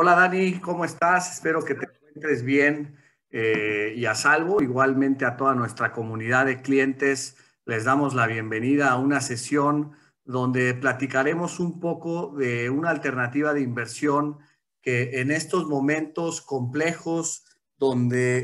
Hola Dani, ¿cómo estás? Espero que te encuentres bien eh, y a salvo. Igualmente a toda nuestra comunidad de clientes les damos la bienvenida a una sesión donde platicaremos un poco de una alternativa de inversión que en estos momentos complejos donde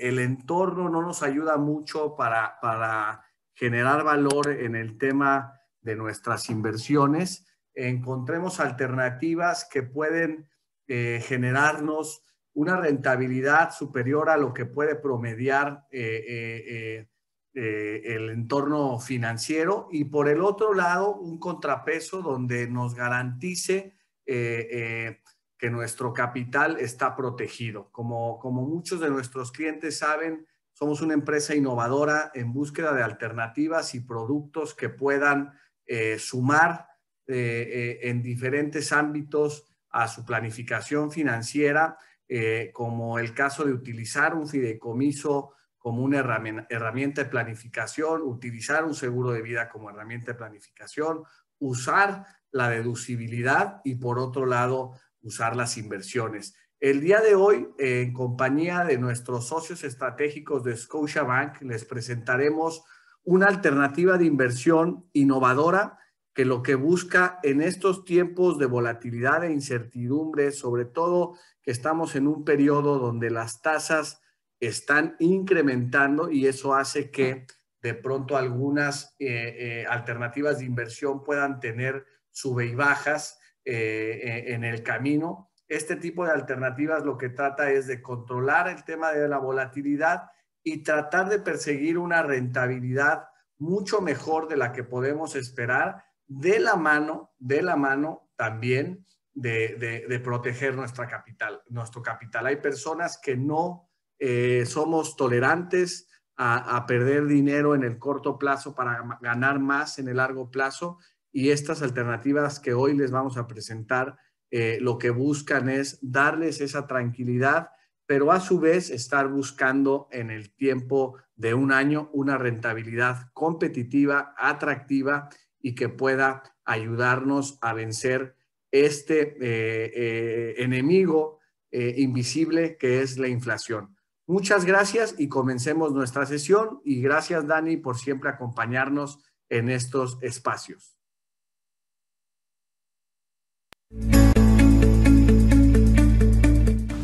eh, el entorno no nos ayuda mucho para generar valor en el tema de nuestras inversiones, encontremos alternativas que pueden eh, generarnos una rentabilidad superior a lo que puede promediar eh, eh, el entorno financiero y por el otro lado un contrapeso donde nos garantice que nuestro capital está protegido. Como, muchos de nuestros clientes saben, somos una empresa innovadora en búsqueda de alternativas y productos que puedan sumar en diferentes ámbitos a su planificación financiera, eh, como el caso de utilizar un fideicomiso como una herramienta de planificación, utilizar un seguro de vida como herramienta de planificación, usar la deducibilidad y por otro lado usar las inversiones. El día de hoy, en compañía de nuestros socios estratégicos de Scotiabank, les presentaremos una alternativa de inversión innovadora que lo que busca en estos tiempos de volatilidad e incertidumbre, sobre todo que estamos en un periodo donde las tasas están incrementando y eso hace que de pronto algunas eh, eh, alternativas de inversión puedan tener sube y bajas eh, en el camino. Este tipo de alternativas lo que trata es de controlar el tema de la volatilidad y tratar de perseguir una rentabilidad mucho mejor de la que podemos esperar de la mano, de la mano también de, proteger nuestra capital, nuestro capital. Hay personas que no eh, somos tolerantes a, perder dinero en el corto plazo para ganar más en el largo plazo y estas alternativas que hoy les vamos a presentar eh, lo que buscan es darles esa tranquilidad, pero a su vez estar buscando en el tiempo de un año una rentabilidad competitiva, atractiva y que pueda ayudarnos a vencer este eh, eh, enemigo eh, invisible que es la inflación. Muchas gracias y comencemos nuestra sesión y gracias Dani por siempre acompañarnos en estos espacios.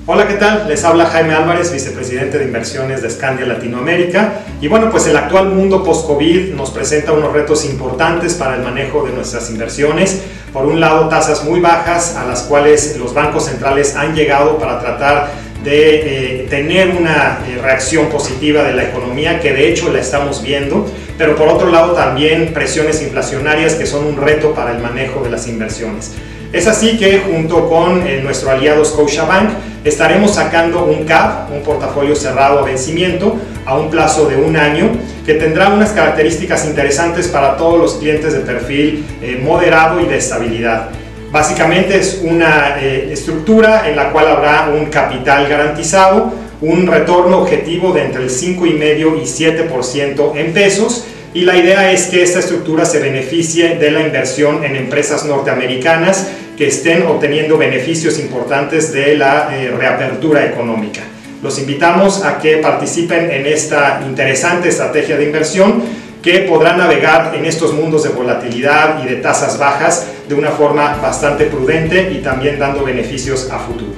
Hola, ¿qué tal? Les habla Jaime Álvarez, vicepresidente de inversiones de Scandia Latinoamérica. Y bueno, pues el actual mundo post-COVID nos presenta unos retos importantes para el manejo de nuestras inversiones. Por un lado, tasas muy bajas a las cuales los bancos centrales han llegado para tratar de eh, tener una eh, reacción positiva de la economía, que de hecho la estamos viendo, pero por otro lado también presiones inflacionarias que son un reto para el manejo de las inversiones. Es así que junto con eh, nuestro aliado Scotiabank estaremos sacando un CAP, un portafolio cerrado a vencimiento, a un plazo de un año, que tendrá unas características interesantes para todos los clientes de perfil eh, moderado y de estabilidad. Básicamente es una eh, estructura en la cual habrá un capital garantizado, un retorno objetivo de entre el 5,5 y 7% en pesos y la idea es que esta estructura se beneficie de la inversión en empresas norteamericanas que estén obteniendo beneficios importantes de la eh, reapertura económica. Los invitamos a que participen en esta interesante estrategia de inversión que podrá navegar en estos mundos de volatilidad y de tasas bajas de una forma bastante prudente y también dando beneficios a futuro.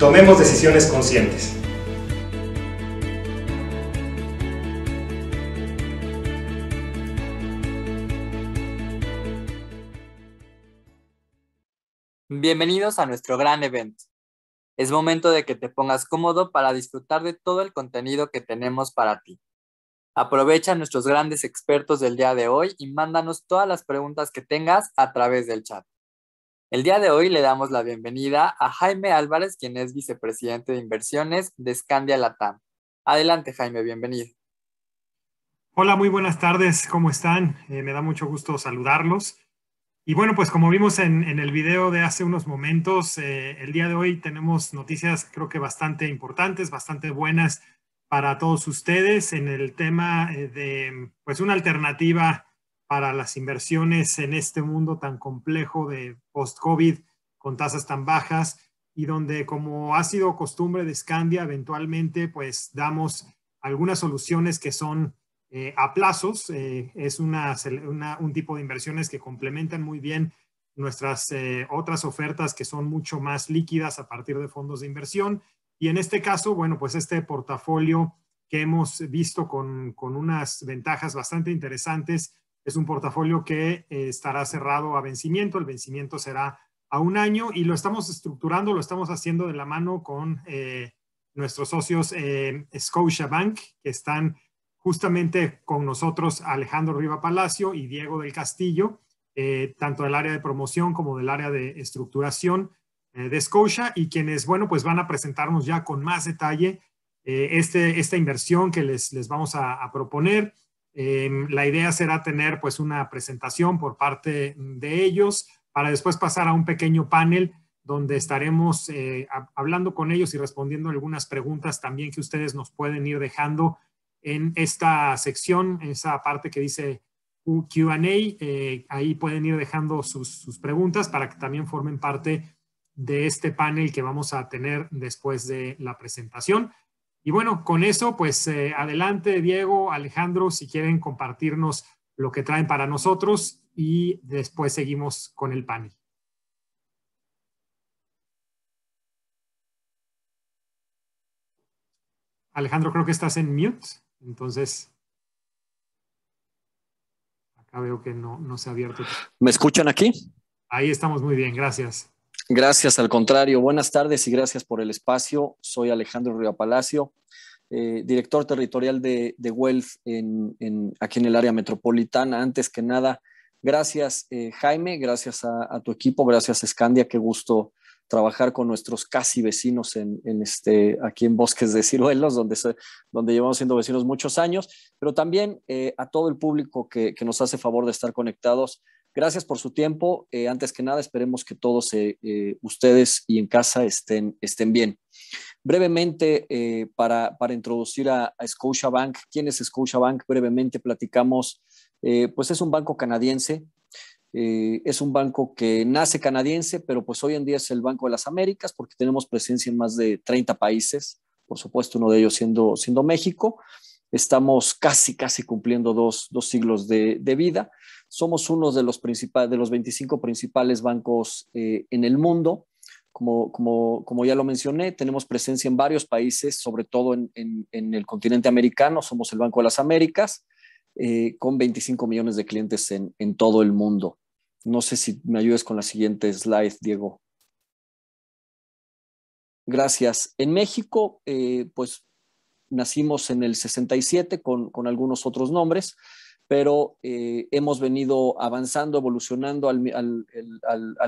Tomemos decisiones conscientes. Bienvenidos a nuestro gran evento. Es momento de que te pongas cómodo para disfrutar de todo el contenido que tenemos para ti. Aprovecha nuestros grandes expertos del día de hoy y mándanos todas las preguntas que tengas a través del chat. El día de hoy le damos la bienvenida a Jaime Álvarez, quien es vicepresidente de inversiones de Scandia Latam. Adelante, Jaime, bienvenido. Hola, muy buenas tardes, ¿cómo están? Eh, me da mucho gusto saludarlos. Y bueno, pues como vimos en, el video de hace unos momentos, eh, el día de hoy tenemos noticias creo que bastante importantes, bastante buenas para todos ustedes en el tema eh, de pues una alternativa para las inversiones en este mundo tan complejo de post-COVID con tasas tan bajas y donde como ha sido costumbre de Scandia, eventualmente pues damos algunas soluciones que son eh, a plazos. Eh, es una, un tipo de inversiones que complementan muy bien nuestras eh, otras ofertas que son mucho más líquidas a partir de fondos de inversión. Y en este caso, bueno, pues este portafolio que hemos visto con, con unas ventajas bastante interesantes es un portafolio que estará cerrado a vencimiento. El vencimiento será a un año y lo estamos estructurando, lo estamos haciendo de la mano con nuestros socios Scotia Bank que están justamente con nosotros Alejandro Riva Palacio y Diego del Castillo, eh, tanto del área de promoción como del área de estructuración eh, de Scotia, y quienes, bueno, pues van a presentarnos ya con más detalle eh, este, esta inversión que les, vamos a, a proponer. Em, la idea será tener pues una presentación por parte de ellos para después pasar a un pequeño panel donde estaremos hablando con ellos y respondiendo algunas preguntas también que ustedes nos pueden ir dejando en esta sección, en esa parte que dice QA, eh, ahí pueden ir dejando sus, preguntas para que también formen parte de este panel que vamos a tener después de la presentación. Y bueno, con eso, pues eh, adelante Diego, Alejandro, si quieren compartirnos lo que traen para nosotros y después seguimos con el panel. Alejandro, creo que estás en mute. Entonces, acá veo que no, se ha abierto. ¿Me escuchan aquí? Ahí estamos muy bien, gracias. Gracias, al contrario. Buenas tardes y gracias por el espacio. Soy Alejandro Río Palacio, eh, director territorial de, de Wealth en, aquí en el área metropolitana. Antes que nada, gracias eh, Jaime, gracias a, tu equipo, gracias Scandia. qué gusto trabajar con nuestros casi vecinos en, este, aquí en Bosques de Ciruelos, donde, donde llevamos siendo vecinos muchos años, pero también eh, a todo el público que, nos hace favor de estar conectados. Gracias por su tiempo. Eh, antes que nada, esperemos que todos eh, ustedes y en casa estén, estén bien. Brevemente, para, para, introducir a, a Scotiabank, ¿quién es Scotiabank? Brevemente platicamos, pues es un banco canadiense eh, es un banco que nace canadiense, pero pues hoy en día es el Banco de las Américas porque tenemos presencia en más de 30 países, por supuesto uno de ellos siendo, México. Estamos casi, casi cumpliendo dos, siglos de, vida. Somos uno de los, de los 25 principales bancos eh, en el mundo. Como, ya lo mencioné, tenemos presencia en varios países, sobre todo en el continente americano. Somos el Banco de las Américas. Eh, con 25 millones de clientes en, todo el mundo. No sé si me ayudes con la siguiente slide, Diego. Gracias. En México, eh, pues nacimos en el 67 con, algunos otros nombres, pero eh, hemos venido avanzando, evolucionando al,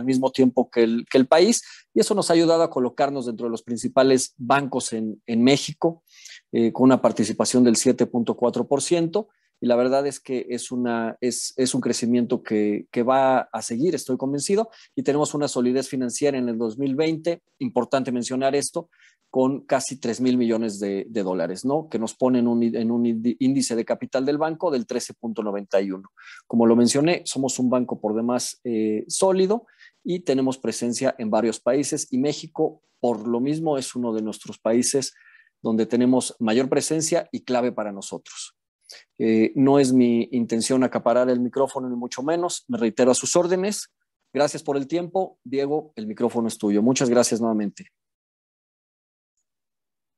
mismo tiempo que el, país y eso nos ha ayudado a colocarnos dentro de los principales bancos en, México con una participación del 7.4% y la verdad es que es, una, es, un crecimiento que, va a seguir, estoy convencido, y tenemos una solidez financiera en el 2020, importante mencionar esto, con casi 3 mil millones de, dólares, ¿no? que nos pone en un, índice de capital del banco del 13.91. Como lo mencioné, somos un banco por demás eh, sólido y tenemos presencia en varios países y México, por lo mismo, es uno de nuestros países donde tenemos mayor presencia y clave para nosotros. Eh, no es mi intención acaparar el micrófono, ni mucho menos. Me reitero a sus órdenes. Gracias por el tiempo. Diego, el micrófono es tuyo. Muchas gracias nuevamente.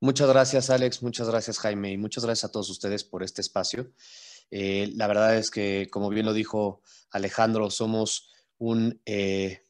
Muchas gracias, Alex. Muchas gracias, Jaime. Y muchas gracias a todos ustedes por este espacio. Eh, la verdad es que, como bien lo dijo Alejandro, somos un eh,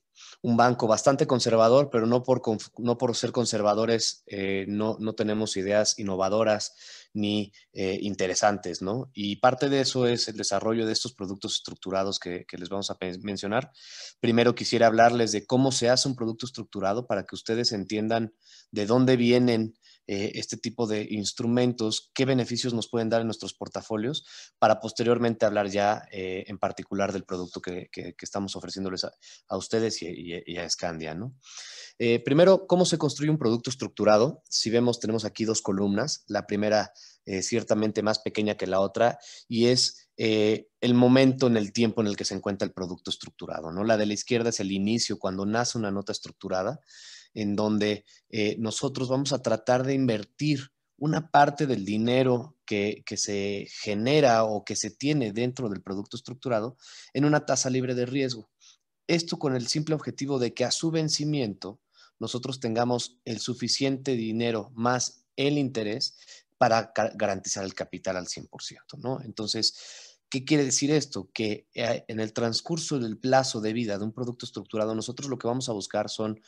un banco bastante conservador, pero no por, no por ser conservadores eh, no, no, tenemos ideas innovadoras ni eh, interesantes, ¿no? Y parte de eso es el desarrollo de estos productos estructurados que, que les vamos a mencionar. Primero quisiera hablarles de cómo se hace un producto estructurado para que ustedes entiendan de dónde vienen eh, este tipo de instrumentos, qué beneficios nos pueden dar en nuestros portafolios para posteriormente hablar ya eh, en particular del producto que, estamos ofreciéndoles a, ustedes y, a Scandia. ¿no? Eh, primero, ¿cómo se construye un producto estructurado? Si vemos, tenemos aquí dos columnas. La primera ciertamente más pequeña que la otra y es el momento en el tiempo en el que se encuentra el producto estructurado. ¿no? La de la izquierda es el inicio, cuando nace una nota estructurada, en donde eh, nosotros vamos a tratar de invertir una parte del dinero que, que, se genera o que se tiene dentro del producto estructurado en una tasa libre de riesgo. Esto con el simple objetivo de que a su vencimiento nosotros tengamos el suficiente dinero más el interés para garantizar el capital al 100%, ¿no? Entonces, ¿Qué quiere decir esto? Que eh, en el transcurso del plazo de vida de un producto estructurado, nosotros lo que vamos a buscar son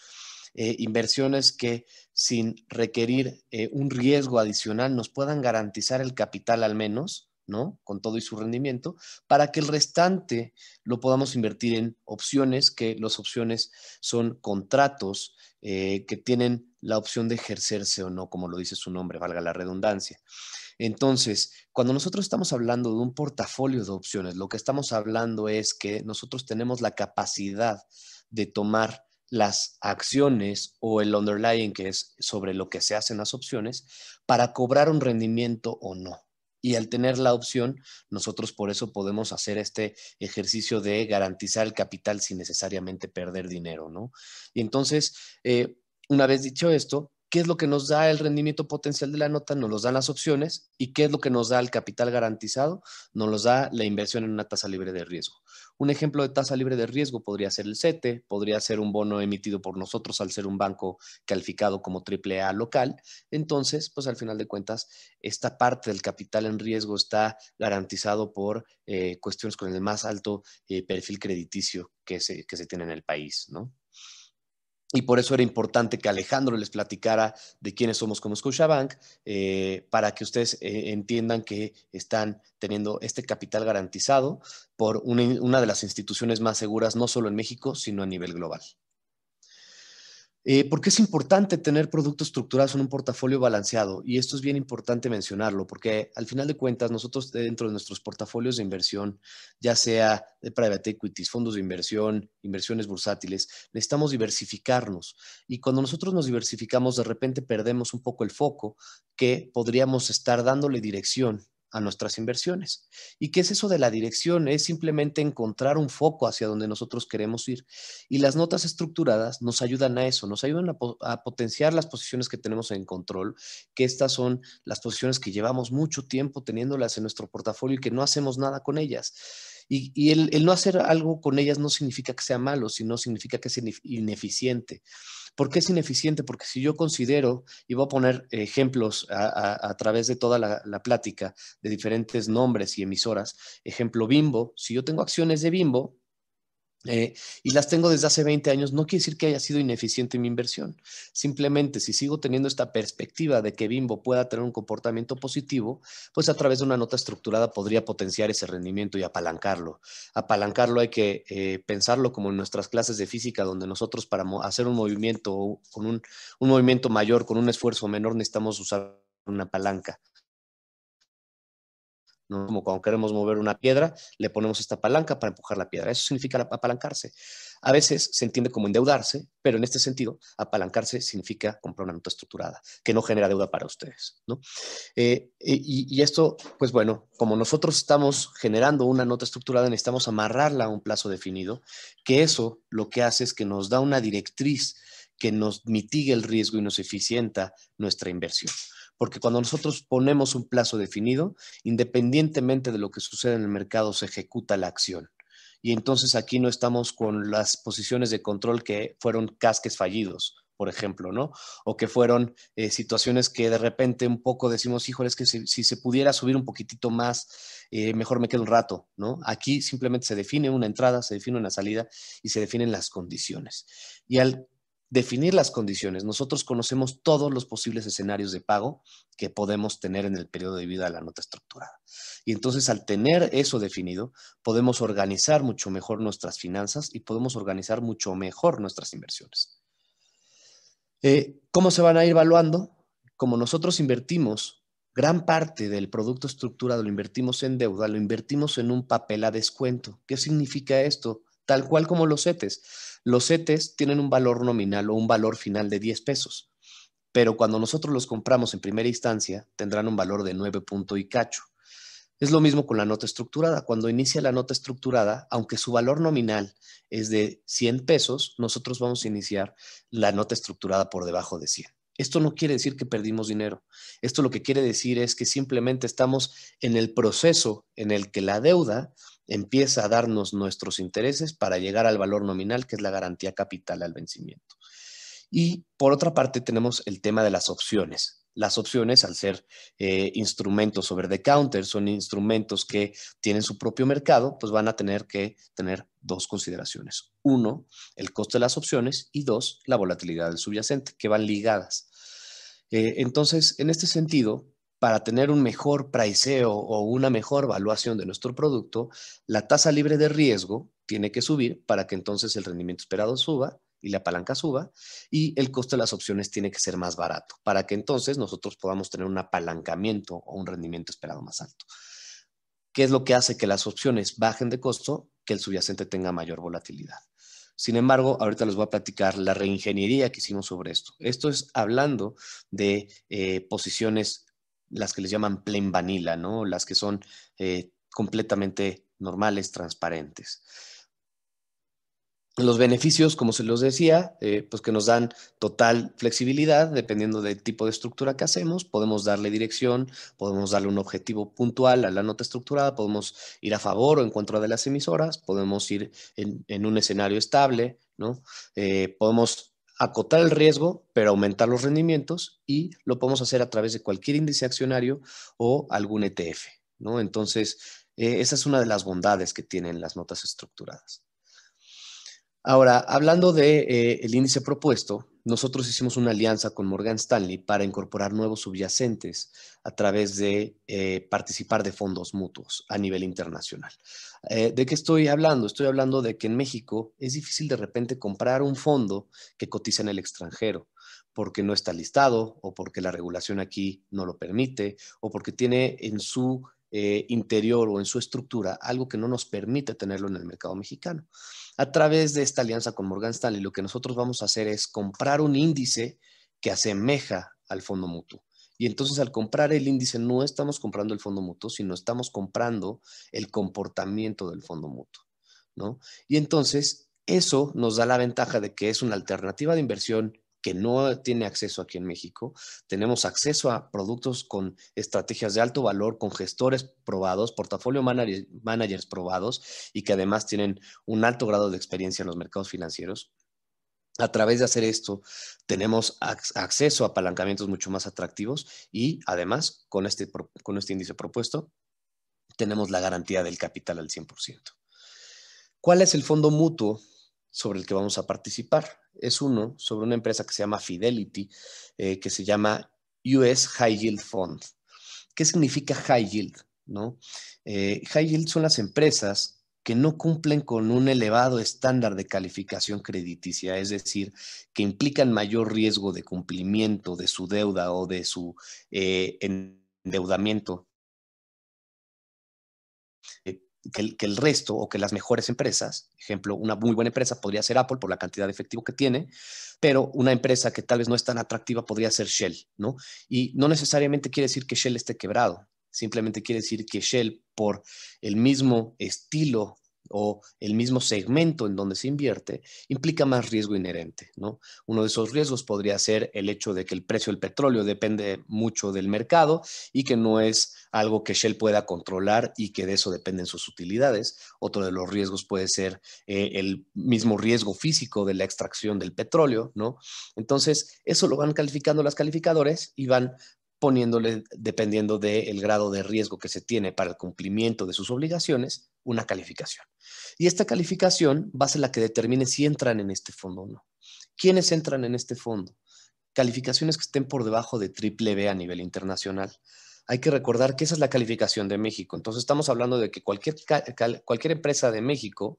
eh, inversiones que sin requerir eh, un riesgo adicional nos puedan garantizar el capital al menos, ¿no? Con todo y su rendimiento, para que el restante lo podamos invertir en opciones, que las opciones son contratos eh, que tienen la opción de ejercerse o no, como lo dice su nombre, valga la redundancia. Entonces, cuando nosotros estamos hablando de un portafolio de opciones, lo que estamos hablando es que nosotros tenemos la capacidad de tomar las acciones o el underlying, que es sobre lo que se hacen las opciones, para cobrar un rendimiento o no. Y al tener la opción, nosotros por eso podemos hacer este ejercicio de garantizar el capital sin necesariamente perder dinero, ¿no? Y entonces, eh, una vez dicho esto, qué es lo que nos da el rendimiento potencial de la nota, nos los dan las opciones y qué es lo que nos da el capital garantizado, nos los da la inversión en una tasa libre de riesgo. Un ejemplo de tasa libre de riesgo podría ser el CETE, podría ser un bono emitido por nosotros al ser un banco calificado como AAA local. Entonces, pues al final de cuentas, esta parte del capital en riesgo está garantizado por eh, cuestiones con el más alto eh, perfil crediticio que se, que se tiene en el país, ¿no? Y por eso era importante que Alejandro les platicara de quiénes somos como Scotiabank, eh, para que ustedes eh, entiendan que están teniendo este capital garantizado por una de las instituciones más seguras, no solo en México, sino a nivel global. Eh, porque es importante tener productos estructurados en un portafolio balanceado y esto es bien importante mencionarlo porque al final de cuentas nosotros dentro de nuestros portafolios de inversión, ya sea de private equities, fondos de inversión, inversiones bursátiles, necesitamos diversificarnos y cuando nosotros nos diversificamos de repente perdemos un poco el foco que podríamos estar dándole dirección a nuestras inversiones. ¿Y qué es eso de la dirección? Es simplemente encontrar un foco hacia donde nosotros queremos ir. Y las notas estructuradas nos ayudan a eso, nos ayudan a, potenciar las posiciones que tenemos en control, que estas son las posiciones que llevamos mucho tiempo teniéndolas en nuestro portafolio y que no hacemos nada con ellas. Y, el, no hacer algo con ellas no significa que sea malo, sino significa que es ineficiente. ¿Por qué es ineficiente? Porque si yo considero, y voy a poner ejemplos a, través de toda la, plática de diferentes nombres y emisoras, ejemplo Bimbo, si yo tengo acciones de Bimbo, eh, y las tengo desde hace 20 años, no quiere decir que haya sido ineficiente mi inversión. Simplemente, si sigo teniendo esta perspectiva de que Bimbo pueda tener un comportamiento positivo, pues a través de una nota estructurada podría potenciar ese rendimiento y apalancarlo. Apalancarlo hay que eh, pensarlo como en nuestras clases de física, donde nosotros para hacer un movimiento, con un movimiento mayor, con un esfuerzo menor, necesitamos usar una palanca. Como cuando queremos mover una piedra, le ponemos esta palanca para empujar la piedra. Eso significa apalancarse. A veces se entiende como endeudarse, pero en este sentido, apalancarse significa comprar una nota estructurada, que no genera deuda para ustedes. ¿no? Eh, y, y, esto, pues bueno, como nosotros estamos generando una nota estructurada, necesitamos amarrarla a un plazo definido, que eso lo que hace es que nos da una directriz que nos mitigue el riesgo y nos eficienta nuestra inversión porque cuando nosotros ponemos un plazo definido, independientemente de lo que suceda en el mercado, se ejecuta la acción. Y entonces aquí no estamos con las posiciones de control que fueron casques fallidos, por ejemplo, ¿no? O que fueron eh, situaciones que de repente un poco decimos, híjole, es que si, se pudiera subir un poquitito más, eh, mejor me quedo un rato, ¿no? Aquí simplemente se define una entrada, se define una salida y se definen las condiciones. Y al definir las condiciones. Nosotros conocemos todos los posibles escenarios de pago que podemos tener en el periodo de vida de la nota estructurada. Y entonces al tener eso definido, podemos organizar mucho mejor nuestras finanzas y podemos organizar mucho mejor nuestras inversiones. Eh, ¿Cómo se van a ir evaluando? Como nosotros invertimos gran parte del producto estructurado, lo invertimos en deuda, lo invertimos en un papel a descuento. ¿Qué significa esto? tal cual como los CETES. Los CETES tienen un valor nominal o un valor final de 10 pesos, pero cuando nosotros los compramos en primera instancia, tendrán un valor de 9 y cacho. Es lo mismo con la nota estructurada. Cuando inicia la nota estructurada, aunque su valor nominal es de 100 pesos, nosotros vamos a iniciar la nota estructurada por debajo de 100. Esto no quiere decir que perdimos dinero. Esto lo que quiere decir es que simplemente estamos en el proceso en el que la deuda empieza a darnos nuestros intereses para llegar al valor nominal, que es la garantía capital al vencimiento. Y por otra parte tenemos el tema de las opciones. Las opciones, al ser eh, instrumentos sobre the counter, son instrumentos que tienen su propio mercado, pues van a tener que tener dos consideraciones. Uno, el costo de las opciones y dos, la volatilidad del subyacente, que van ligadas. Eh, entonces, en este sentido, para tener un mejor priceo o una mejor valuación de nuestro producto, la tasa libre de riesgo tiene que subir para que entonces el rendimiento esperado suba y la palanca suba y el costo de las opciones tiene que ser más barato para que entonces nosotros podamos tener un apalancamiento o un rendimiento esperado más alto. ¿Qué es lo que hace que las opciones bajen de costo? Que el subyacente tenga mayor volatilidad. Sin embargo, ahorita les voy a platicar la reingeniería que hicimos sobre esto. Esto es hablando de eh, posiciones las que les llaman plain vanilla, ¿no? Las que son eh, completamente normales, transparentes. Los beneficios, como se los decía, eh, pues que nos dan total flexibilidad dependiendo del tipo de estructura que hacemos. Podemos darle dirección, podemos darle un objetivo puntual a la nota estructurada, podemos ir a favor o en contra de las emisoras, podemos ir en, un escenario estable, ¿no? Eh, podemos acotar el riesgo, pero aumentar los rendimientos y lo podemos hacer a través de cualquier índice accionario o algún ETF, ¿no? Entonces, eh, esa es una de las bondades que tienen las notas estructuradas. Ahora, hablando del de, eh, el índice propuesto, nosotros hicimos una alianza con Morgan Stanley para incorporar nuevos subyacentes a través de eh, participar de fondos mutuos a nivel internacional. Eh, ¿De qué estoy hablando? Estoy hablando de que en México es difícil de repente comprar un fondo que cotiza en el extranjero porque no está listado o porque la regulación aquí no lo permite o porque tiene en su eh, interior o en su estructura, algo que no nos permite tenerlo en el mercado mexicano. A través de esta alianza con Morgan Stanley, lo que nosotros vamos a hacer es comprar un índice que asemeja al fondo mutuo. Y entonces al comprar el índice no estamos comprando el fondo mutuo, sino estamos comprando el comportamiento del fondo mutuo, ¿no? Y entonces eso nos da la ventaja de que es una alternativa de inversión que no tiene acceso aquí en México. Tenemos acceso a productos con estrategias de alto valor, con gestores probados, portafolio managers, probados y que además tienen un alto grado de experiencia en los mercados financieros. A través de hacer esto, tenemos acceso a apalancamientos mucho más atractivos y además, con este, con este índice propuesto, tenemos la garantía del capital al 100%. ¿Cuál es el fondo mutuo sobre el que vamos a participar. Es uno sobre una empresa que se llama Fidelity, eh, que se llama US High Yield Fund. ¿Qué significa High Yield? ¿No? Eh, high Yield son las empresas que no cumplen con un elevado estándar de calificación crediticia, es decir, que implican mayor riesgo de cumplimiento de su deuda o de su eh, endeudamiento que el, resto o que las mejores empresas, ejemplo, una muy buena empresa podría ser Apple por la cantidad de efectivo que tiene, pero una empresa que tal vez no es tan atractiva podría ser Shell, ¿no? Y no necesariamente quiere decir que Shell esté quebrado, simplemente quiere decir que Shell por el mismo estilo o el mismo segmento en donde se invierte implica más riesgo inherente. ¿no? Uno de esos riesgos podría ser el hecho de que el precio del petróleo depende mucho del mercado y que no es algo que Shell pueda controlar y que de eso dependen sus utilidades. Otro de los riesgos puede ser eh, el mismo riesgo físico de la extracción del petróleo. ¿no? Entonces, eso lo van calificando las calificadores y van poniéndole, dependiendo del grado de riesgo que se tiene para el cumplimiento de sus obligaciones, una calificación. Y esta calificación va a ser la que determine si entran en este fondo o no. ¿Quiénes entran en este fondo? Calificaciones que estén por debajo de triple B a nivel internacional. Hay que recordar que esa es la calificación de México. Entonces estamos hablando de que cualquier, cualquier empresa de México,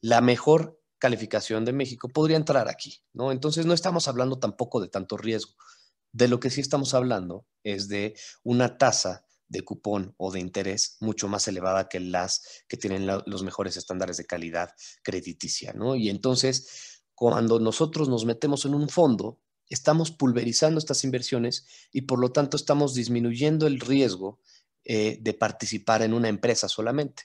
la mejor calificación de México podría entrar aquí, ¿no? Entonces no estamos hablando tampoco de tanto riesgo. De lo que sí estamos hablando es de una tasa de cupón o de interés mucho más elevada que las que tienen los mejores estándares de calidad crediticia, ¿no? Y entonces, cuando nosotros nos metemos en un fondo, estamos pulverizando estas inversiones y por lo tanto estamos disminuyendo el riesgo eh, de participar en una empresa solamente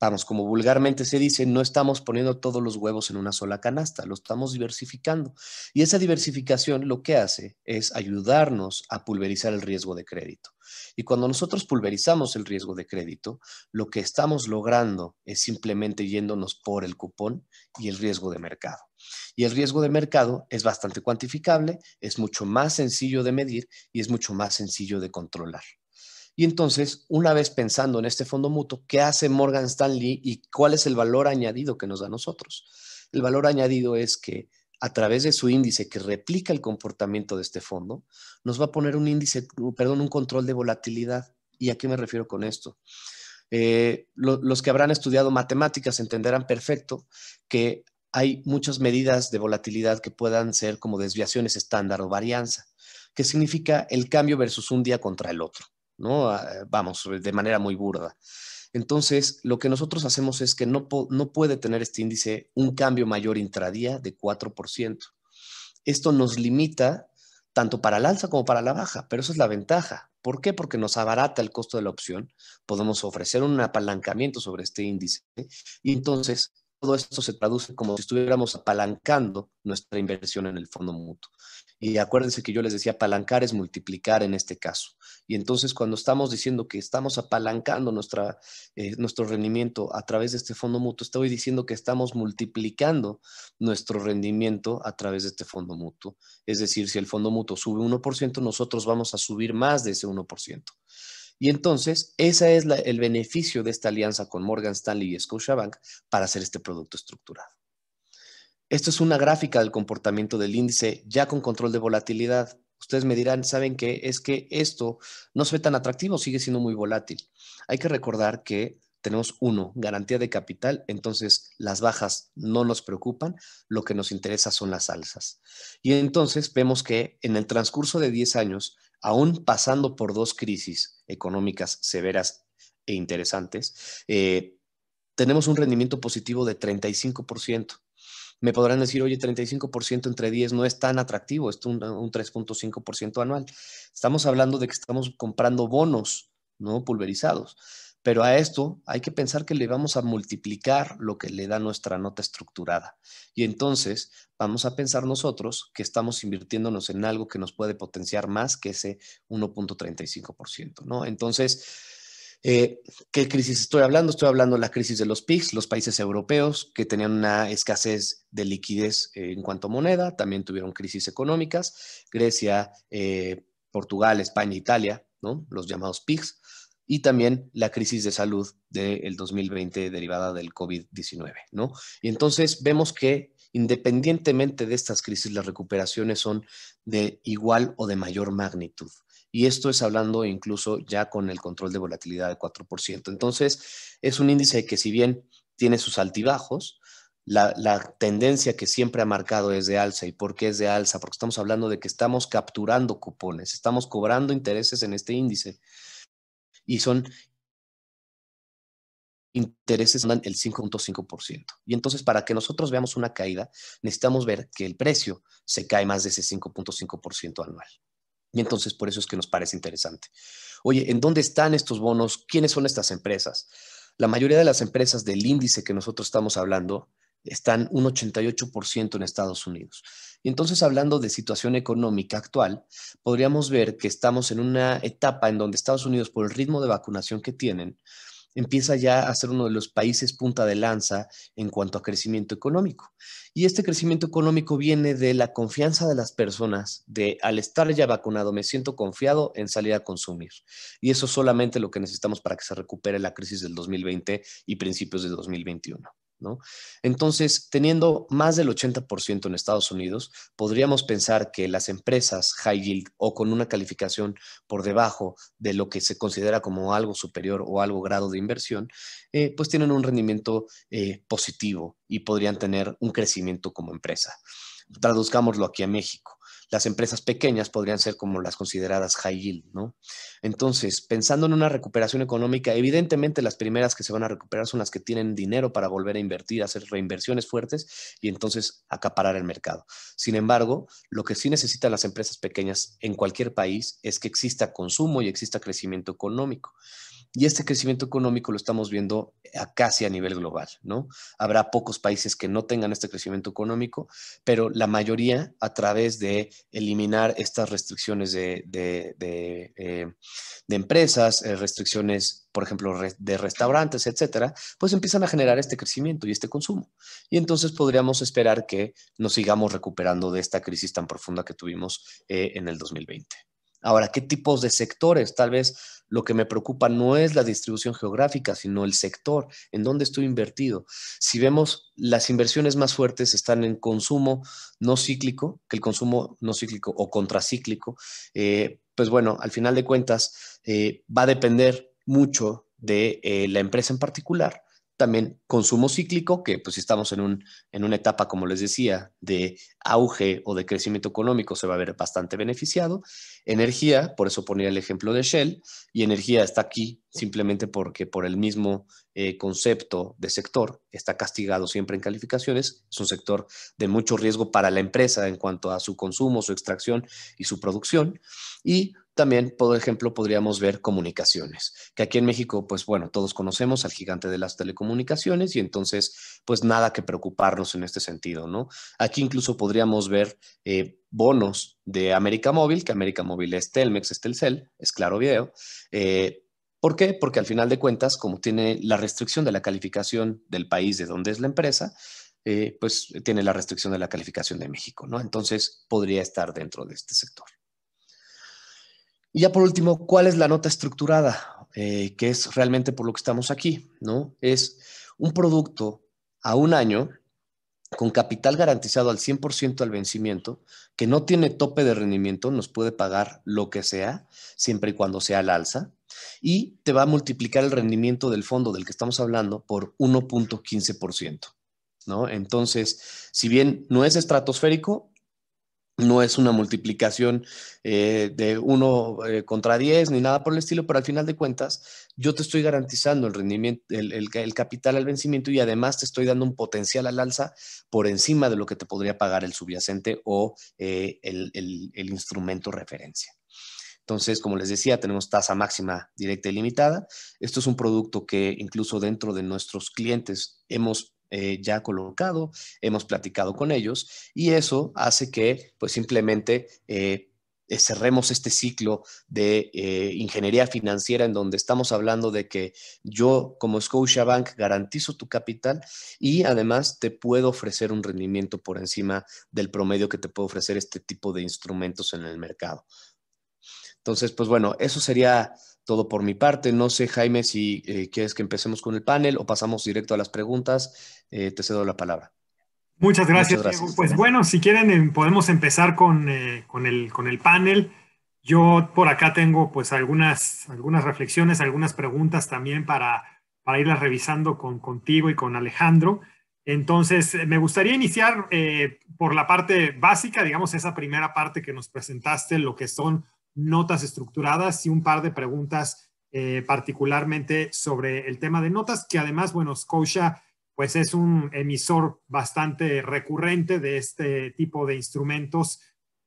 vamos, como vulgarmente se dice, no estamos poniendo todos los huevos en una sola canasta, lo estamos diversificando. Y esa diversificación lo que hace es ayudarnos a pulverizar el riesgo de crédito. Y cuando nosotros pulverizamos el riesgo de crédito, lo que estamos logrando es simplemente yéndonos por el cupón y el riesgo de mercado. Y el riesgo de mercado es bastante cuantificable, es mucho más sencillo de medir y es mucho más sencillo de controlar. Y entonces, una vez pensando en este fondo mutuo, ¿qué hace Morgan Stanley y cuál es el valor añadido que nos da a nosotros? El valor añadido es que a través de su índice que replica el comportamiento de este fondo, nos va a poner un índice, perdón, un control de volatilidad. ¿Y a qué me refiero con esto? Eh, los que habrán estudiado matemáticas entenderán perfecto que hay muchas medidas de volatilidad que puedan ser como desviaciones estándar o varianza, que significa el cambio versus un día contra el otro. Ah, vamos, de manera muy burda. Entonces, lo que nosotros hacemos es que no, puede tener este índice un cambio mayor intradía de 4%. Esto nos limita tanto para la alza como para la baja, pero eso es la ventaja. ¿Por qué? Porque nos abarata el costo de la opción, podemos ofrecer un apalancamiento sobre este índice y entonces todo esto se traduce como si estuviéramos apalancando nuestra inversión en el fondo mutuo. Y acuérdense que yo les decía, apalancar es multiplicar en este caso. Y entonces cuando estamos diciendo que estamos apalancando nuestra, eh, nuestro rendimiento a través de este fondo mutuo, estoy diciendo que estamos multiplicando nuestro rendimiento a través de este fondo mutuo. Es decir, si el fondo mutuo sube 1%, nosotros vamos a subir más de ese 1%. Y entonces, ese es el beneficio de esta alianza con Morgan Stanley y Scotiabank para hacer este producto estructurado. Esto es una gráfica del comportamiento del índice ya con control de volatilidad. Ustedes me dirán, ¿saben qué? Es que esto no se ve tan atractivo, sigue siendo muy volátil. Hay que recordar que tenemos uno, garantía de capital, entonces las bajas no nos preocupan, lo que nos interesa son las alzas. Y entonces vemos que en el transcurso de 10 años, aún pasando por dos crisis económicas severas e interesantes, eh, tenemos un rendimiento positivo de 35% me podrán decir, oye, 35% entre 10 no es tan atractivo, es un, un 3.5% anual. Estamos hablando de que estamos comprando bonos, ¿no? Pulverizados. Pero a esto hay que pensar que le vamos a multiplicar lo que le da nuestra nota estructurada. Y entonces vamos a pensar nosotros que estamos invirtiéndonos en algo que nos puede potenciar más que ese 1.35%, ¿no? Entonces, eh, ¿Qué crisis estoy hablando? Estoy hablando de la crisis de los PIGs, los países europeos que tenían una escasez de liquidez eh, en cuanto a moneda, también tuvieron crisis económicas, Grecia, eh, Portugal, España, Italia, los llamados PIGs, y también la crisis de salud del 2020 derivada del COVID-19. ¿no? Y entonces vemos que independientemente de estas crisis, las recuperaciones son de igual o de mayor magnitud y esto es hablando incluso ya con el control de volatilidad de 4%. Entonces, es un índice que si bien tiene sus altibajos, la, tendencia que siempre ha marcado es de alza. ¿Y por qué es de alza? Porque estamos hablando de que estamos capturando cupones, estamos cobrando intereses en este índice. Y son intereses andan el 5.5%. Y entonces, para que nosotros veamos una caída, necesitamos ver que el precio se cae más de ese 5.5% anual. Y entonces por eso es que nos parece interesante. Oye, ¿en dónde están estos bonos? ¿Quiénes son estas empresas? La mayoría de las empresas del índice que nosotros estamos hablando están un 88% en Estados Unidos. Y entonces, hablando de situación económica actual, podríamos ver que estamos en una etapa en donde Estados Unidos, por el ritmo de vacunación que tienen, empieza ya a ser uno de los países punta de lanza en cuanto a crecimiento económico. Y este crecimiento económico viene de la confianza de las personas, de al estar ya vacunado me siento confiado en salir a consumir. Y eso es solamente lo que necesitamos para que se recupere la crisis del 2020 y principios de 2021. Entonces, teniendo más del 80% en Estados Unidos, podríamos pensar que las empresas high yield o con una calificación por debajo de lo que se considera como algo superior o algo grado de inversión, eh, pues tienen un rendimiento eh, positivo y podrían tener un crecimiento como empresa. Traduzcámoslo aquí a México las empresas pequeñas podrían ser como las consideradas high yield, ¿no? Entonces, pensando en una recuperación económica, evidentemente las primeras que se van a recuperar son las que tienen dinero para volver a invertir, hacer reinversiones fuertes y entonces acaparar el mercado. Sin embargo, lo que sí necesitan las empresas pequeñas en cualquier país es que exista consumo y exista crecimiento económico. Y este crecimiento económico lo estamos viendo casi a nivel global, ¿no? Habrá pocos países que no tengan este crecimiento económico, pero la mayoría a través de eliminar estas restricciones de, eh, empresas, eh, restricciones, por ejemplo, de restaurantes, etcétera, pues empiezan a generar este crecimiento y este consumo. Y entonces podríamos esperar que nos sigamos recuperando de esta crisis tan profunda que tuvimos eh, en el 2020. Ahora, ¿qué tipos de sectores? Tal vez lo que me preocupa no es la distribución geográfica, sino el sector, en dónde estoy invertido. Si vemos, las inversiones más fuertes están en consumo no cíclico, que el consumo no cíclico o contracíclico, eh, pues bueno, al final de cuentas eh, va a depender mucho de eh, la empresa en particular también consumo cíclico, que pues si estamos en, un, en una etapa, como les decía, de auge o de crecimiento económico, se va a ver bastante beneficiado. Energía, por eso ponía el ejemplo de Shell, y energía está aquí simplemente porque por el mismo eh, concepto de sector está castigado siempre en calificaciones. Es un sector de mucho riesgo para la empresa en cuanto a su consumo, su extracción y su producción. Y también, por ejemplo, podríamos ver comunicaciones, que aquí en México, pues bueno, todos conocemos al gigante de las telecomunicaciones y entonces, pues nada que preocuparnos en este sentido, ¿no? Aquí incluso podríamos ver eh, bonos de América Móvil, que América Móvil es Telmex, es Telcel, es Claro Video. Eh, ¿Por qué? Porque al final de cuentas, como tiene la restricción de la calificación del país de donde es la empresa, eh, pues tiene la restricción de la calificación de México, ¿no? Entonces podría estar dentro de este sector. Y ya por último, ¿cuál es la nota estructurada? Eh, que es realmente por lo que estamos aquí, ¿no? Es un producto a un año con capital garantizado al 100% al vencimiento, que no tiene tope de rendimiento, nos puede pagar lo que sea, siempre y cuando sea al alza, y te va a multiplicar el rendimiento del fondo del que estamos hablando por 1.15%, ¿no? Entonces, si bien no es estratosférico, no es una multiplicación eh, de 1 eh, contra 10 ni nada por el estilo, pero al final de cuentas yo te estoy garantizando el rendimiento, el, capital al vencimiento y además te estoy dando un potencial al alza por encima de lo que te podría pagar el subyacente o eh, el, el instrumento referencia. Entonces, como les decía, tenemos tasa máxima directa y limitada. Esto es un producto que incluso dentro de nuestros clientes hemos eh, ya colocado, hemos platicado con ellos y eso hace que pues simplemente eh, eh, cerremos este ciclo de ingeniería financiera en donde estamos hablando de que yo como Bank garantizo tu capital y además te puedo ofrecer un rendimiento por encima del promedio que te puede ofrecer este tipo de instrumentos en el mercado. Entonces, pues bueno, eso sería todo por mi parte. No sé, Jaime, si eh, quieres que empecemos con el panel o pasamos directo a las preguntas. Eh, te cedo la palabra. Muchas gracias, Pues bueno, si quieren, em, podemos empezar con, eh, con, el, panel. Yo por acá tengo pues algunas, algunas reflexiones, algunas preguntas también para, para irlas revisando con, contigo y con Alejandro. Entonces, me gustaría iniciar por la parte básica, digamos, esa primera parte que nos presentaste, lo que son notas estructuradas y un par de preguntas eh, particularmente sobre el tema de notas, que además, bueno, Scotia pues es un emisor bastante recurrente de este tipo de instrumentos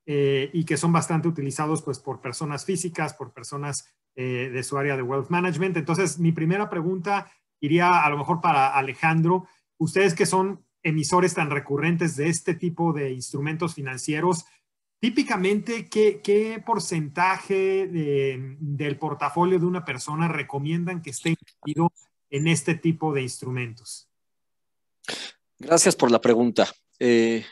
eh, y que son bastante utilizados pues por personas físicas, por personas eh, de su área de wealth management. Entonces, mi primera pregunta iría a lo mejor para Alejandro. Ustedes que son emisores tan recurrentes de este tipo de instrumentos financieros, Típicamente, ¿qué, porcentaje del portafolio de una persona recomiendan que esté incluido en este tipo de instrumentos? Gracias por la pregunta. Eh,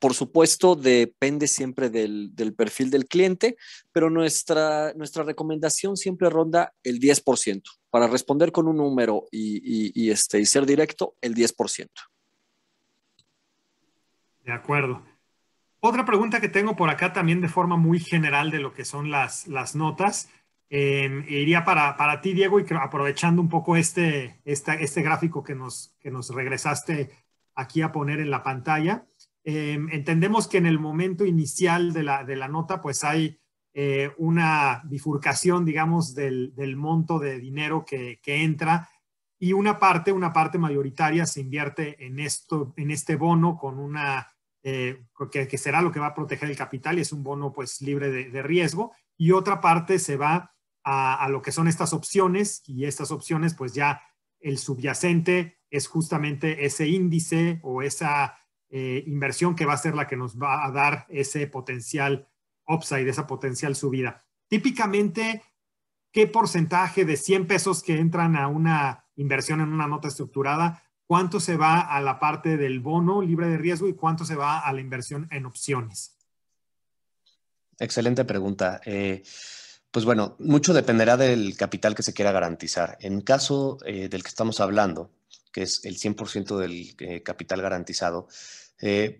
por supuesto, depende siempre del, perfil del cliente, pero nuestra, nuestra recomendación siempre ronda el 10%. Para responder con un número este, y ser directo, el 10%. De acuerdo. Otra pregunta que tengo por acá también de forma muy general de lo que son las, notas. iría para, ti, Diego, y aprovechando un poco este, este gráfico que nos, que nos regresaste aquí a poner en la pantalla. Em, entendemos que en el momento inicial de la, nota, pues hay eh, una bifurcación, digamos, del, monto de dinero que, que, entra y una parte, una parte mayoritaria se invierte en, esto, en este bono con una eh, que, será lo que va a proteger el capital y es un bono pues libre de, riesgo. Y otra parte se va a, lo que son estas opciones y estas opciones pues ya el subyacente es justamente ese índice o esa eh, inversión que va a ser la que nos va a dar ese potencial upside, esa potencial subida. Típicamente, ¿qué porcentaje de 100 pesos que entran a una inversión en una nota estructurada cuánto se va a la parte del bono libre de riesgo y cuánto se va a la inversión en opciones? Excelente pregunta. Eh, pues bueno, mucho dependerá del capital que se quiera garantizar. En caso eh, del que estamos hablando, que es el 100% del eh, capital garantizado,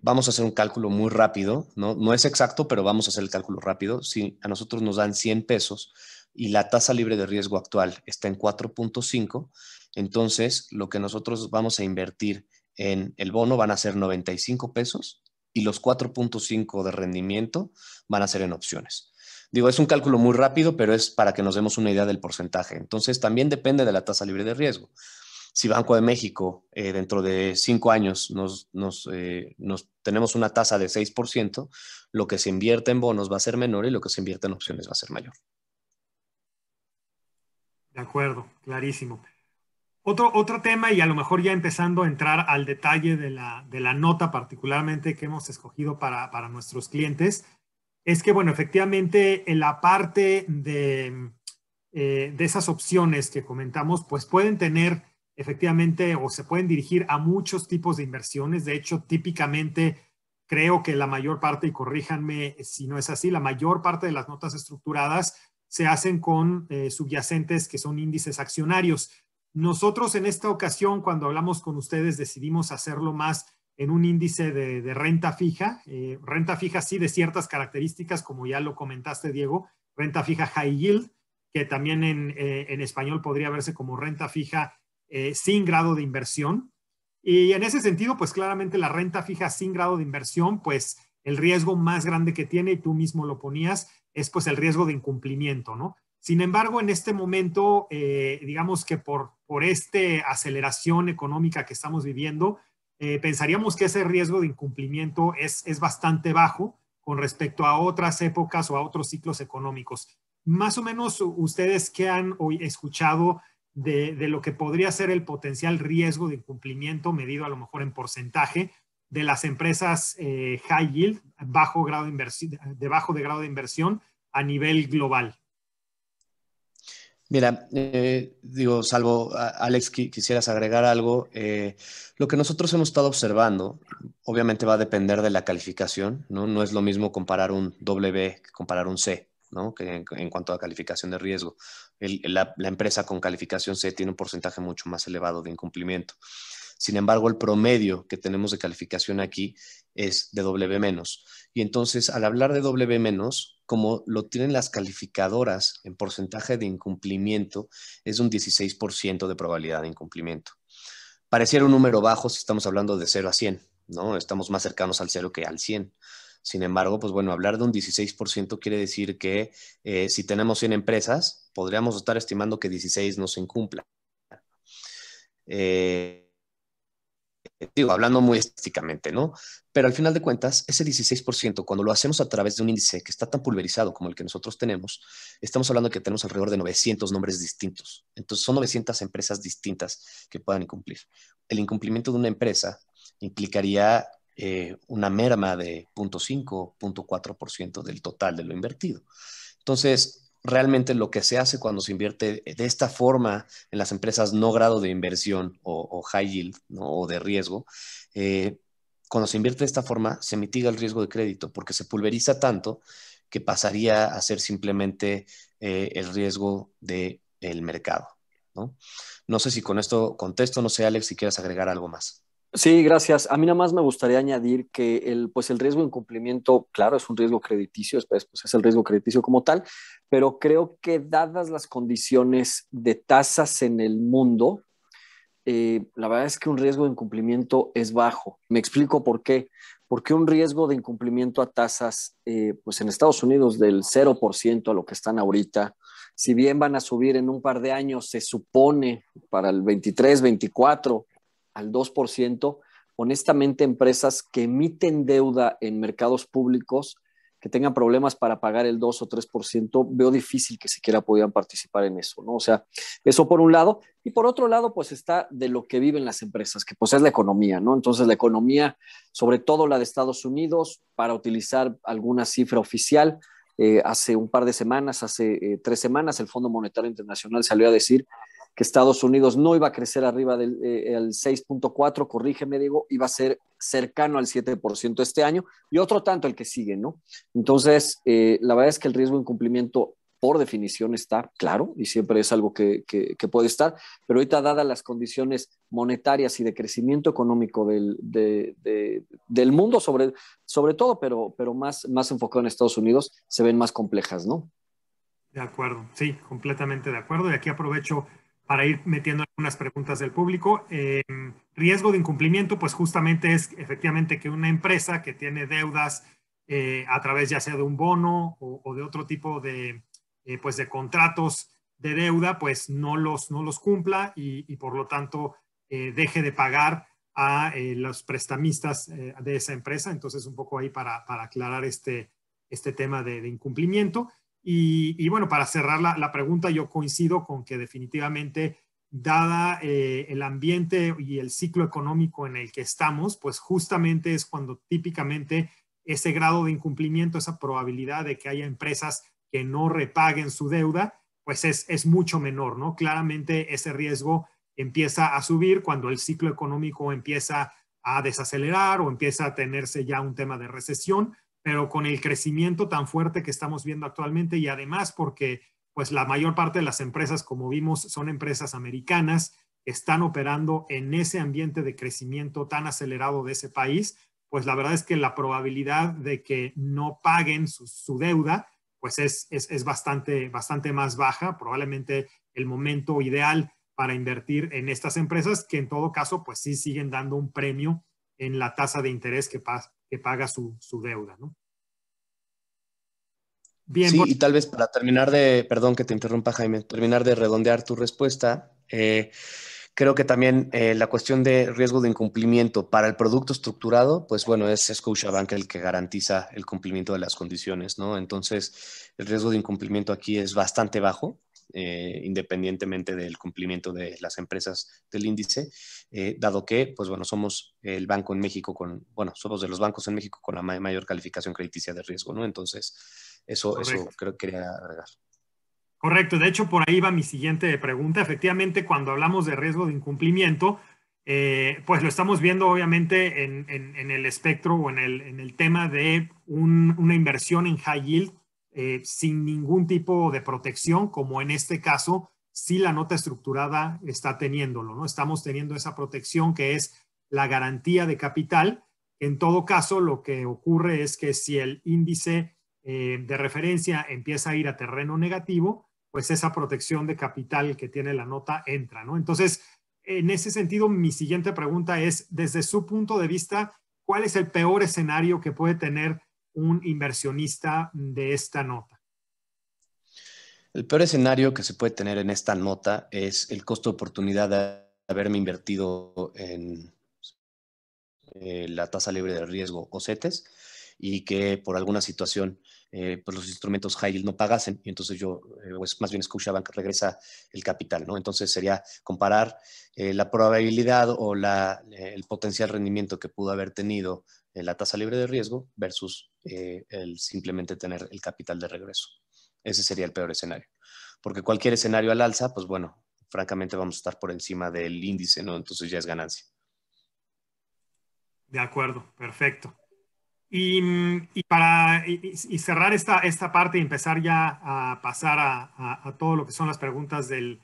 vamos a hacer un cálculo muy rápido, ¿no? no es exacto, pero vamos a hacer el cálculo rápido. Si a nosotros nos dan 100 pesos, y la tasa libre de riesgo actual está en 4.5, entonces, lo que nosotros vamos a invertir en el bono van a ser 95 pesos y los 4.5 de rendimiento van a ser en opciones. Digo, es un cálculo muy rápido, pero es para que nos demos una idea del porcentaje. Entonces, también depende de la tasa libre de riesgo. Si Banco de México eh, dentro de cinco años nos eh, tenemos una tasa de 6%, lo que se invierte en bonos va a ser menor y lo que se invierte en opciones va a ser mayor. De acuerdo, clarísimo. Otro, tema, y a lo mejor ya empezando a entrar al detalle de la, nota particularmente que hemos escogido para, nuestros clientes, es que, bueno, efectivamente, en la parte de, eh, de esas opciones que comentamos, pues pueden tener efectivamente o se pueden dirigir a muchos tipos de inversiones. De hecho, típicamente creo que la mayor parte, y corríjanme si no es así, la mayor parte de las notas estructuradas se hacen con eh, subyacentes que son índices accionarios. Nosotros en esta ocasión, cuando hablamos con ustedes, decidimos hacerlo más en un índice de, renta fija, eh, renta fija sí de ciertas características, como ya lo comentaste, Diego, renta fija high yield, que también en, eh, español podría verse como renta fija eh, sin grado de inversión. Y en ese sentido, pues claramente la renta fija sin grado de inversión, pues el riesgo más grande que tiene, y tú mismo lo ponías, es pues el riesgo de incumplimiento, ¿no? Sin embargo, en este momento, eh, digamos que por, esta aceleración económica que estamos viviendo, eh, pensaríamos que ese riesgo de incumplimiento es, bastante bajo con respecto a otras épocas o a otros ciclos económicos. Más o menos, ustedes que han hoy escuchado de, lo que podría ser el potencial riesgo de incumplimiento medido a lo mejor en porcentaje de las empresas eh, high yield, bajo grado de, bajo de grado de inversión a nivel global. Mira, eh, digo, salvo Alex, quisieras agregar algo. Eh, lo que nosotros hemos estado observando, obviamente va a depender de la calificación, ¿no? No es lo mismo comparar un W que comparar un C, ¿no? Que en, cuanto a calificación de riesgo. la, la empresa con calificación C tiene un porcentaje mucho más elevado de incumplimiento. Sin embargo, el promedio que tenemos de calificación aquí es de W menos. Y entonces, al hablar de W menos, como lo tienen las calificadoras en porcentaje de incumplimiento, es un 16% de probabilidad de incumplimiento. Pareciera un número bajo si estamos hablando de 0 a 100, ¿no? Estamos más cercanos al 0 que al 100. Sin embargo, pues bueno, hablar de un 16% quiere decir que eh, si tenemos 100 empresas, podríamos estar estimando que 16 no se incumplan. Eh, eh, digo, hablando muy estéticamente, ¿no? Pero al final de cuentas, ese 16%, cuando lo hacemos a través de un índice que está tan pulverizado como el que nosotros tenemos, estamos hablando de que tenemos alrededor de 900 nombres distintos. Entonces, son 900 empresas distintas que puedan incumplir. El incumplimiento de una empresa implicaría eh, una merma de 0.5, 0.4% del total de lo invertido. Entonces, realmente lo que se hace cuando se invierte de esta forma en las empresas no grado de inversión o, high yield o de riesgo, eh, cuando se invierte de esta forma se mitiga el riesgo de crédito porque se pulveriza tanto que pasaría a ser simplemente eh, el riesgo del mercado. ¿no? no sé si con esto contesto, no sé Alex si quieres agregar algo más. Sí, gracias. A mí nada más me gustaría añadir que el, pues el riesgo de incumplimiento, claro, es un riesgo crediticio, pues, es el riesgo crediticio como tal, pero creo que dadas las condiciones de tasas en el mundo, eh, la verdad es que un riesgo de incumplimiento es bajo. Me explico por qué. Porque un riesgo de incumplimiento a tasas, eh, pues en Estados Unidos del 0% a lo que están ahorita, si bien van a subir en un par de años, se supone para el 23, 24, al 2%, honestamente empresas que emiten deuda en mercados públicos, que tengan problemas para pagar el 2 o 3%, veo difícil que siquiera pudieran participar en eso, ¿no? O sea, eso por un lado. Y por otro lado, pues está de lo que viven las empresas, que pues es la economía, ¿no? Entonces la economía, sobre todo la de Estados Unidos, para utilizar alguna cifra oficial, eh, hace un par de semanas, hace eh, tres semanas, el Fondo Monetario Internacional salió a decir que Estados Unidos no iba a crecer arriba del 6.4, eh, corrígeme, digo, iba a ser cercano al 7% este año y otro tanto el que sigue, ¿no? Entonces, eh, la verdad es que el riesgo de incumplimiento por definición está claro y siempre es algo que, puede estar, pero ahorita dadas las condiciones monetarias y de crecimiento económico del, mundo, sobre, todo, pero, más, más enfocado en Estados Unidos, se ven más complejas, ¿no? De acuerdo, sí, completamente de acuerdo. Y aquí aprovecho para ir metiendo algunas preguntas del público. Em, riesgo de incumplimiento, pues justamente es efectivamente que una empresa que tiene deudas eh, a través ya sea de un bono o, de otro tipo de, eh, pues de contratos de deuda, pues no los, no los cumpla y, por lo tanto eh, deje de pagar a los prestamistas de esa empresa. Entonces, un poco ahí para, aclarar este, este tema de incumplimiento. Y, bueno, para cerrar la, pregunta, yo coincido con que definitivamente, dada eh, el ambiente y el ciclo económico en el que estamos, pues justamente es cuando típicamente ese grado de incumplimiento, esa probabilidad de que haya empresas que no repaguen su deuda, pues es, es mucho menor, ¿no? Claramente ese riesgo empieza a subir cuando el ciclo económico empieza a desacelerar o empieza a tenerse ya un tema de recesión, pero con el crecimiento tan fuerte que estamos viendo actualmente y además porque pues la mayor parte de las empresas, como vimos, son empresas americanas están operando en ese ambiente de crecimiento tan acelerado de ese país, pues la verdad es que la probabilidad de que no paguen su, deuda, pues es, bastante, bastante más baja, probablemente el momento ideal para invertir en estas empresas, que en todo caso, pues sí siguen dando un premio en la tasa de interés que que paga su, deuda, ¿no? Bien, sí, y tal vez para terminar de, perdón que te interrumpa Jaime, terminar de redondear tu respuesta, eh, creo que también eh, la cuestión de riesgo de incumplimiento para el producto estructurado, pues bueno, es Bank el que garantiza el cumplimiento de las condiciones, ¿no? Entonces, el riesgo de incumplimiento aquí es bastante bajo, eh, independientemente del cumplimiento de las empresas del índice, eh, dado que, pues bueno, somos el banco en México con, bueno, somos de los bancos en México con la mayor calificación crediticia de riesgo, ¿no? Entonces, eso, eso creo que quería agregar. Correcto, de hecho por ahí va mi siguiente pregunta. Efectivamente, cuando hablamos de riesgo de incumplimiento, eh, pues lo estamos viendo obviamente en, el espectro o en el, tema de una inversión en high yield eh, sin ningún tipo de protección, como en este caso, si la nota estructurada está teniéndolo, ¿no? Estamos teniendo esa protección que es la garantía de capital. En todo caso, lo que ocurre es que si el índice eh, de referencia empieza a ir a terreno negativo, pues esa protección de capital que tiene la nota entra, ¿no? Entonces, en ese sentido, mi siguiente pregunta es, desde su punto de vista, ¿cuál es el peor escenario que puede tener un inversionista de esta nota? El peor escenario que se puede tener en esta nota es el costo de oportunidad de haberme invertido en eh, la tasa libre de riesgo o CETES y que por alguna situación eh, pues, los instrumentos high yield no pagasen y entonces yo, eh, pues, más bien que regresa el capital, ¿no? Entonces sería comparar la probabilidad o el potencial rendimiento que pudo haber tenido eh, la tasa libre de riesgo versus eh, el simplemente tener el capital de regreso. Ese sería el peor escenario. Porque cualquier escenario al alza, pues bueno, francamente vamos a estar por encima del índice, ¿no? Entonces ya es ganancia. De acuerdo, perfecto. Y, mm, para cerrar esta, parte y empezar ya a pasar a, todo lo que son las preguntas de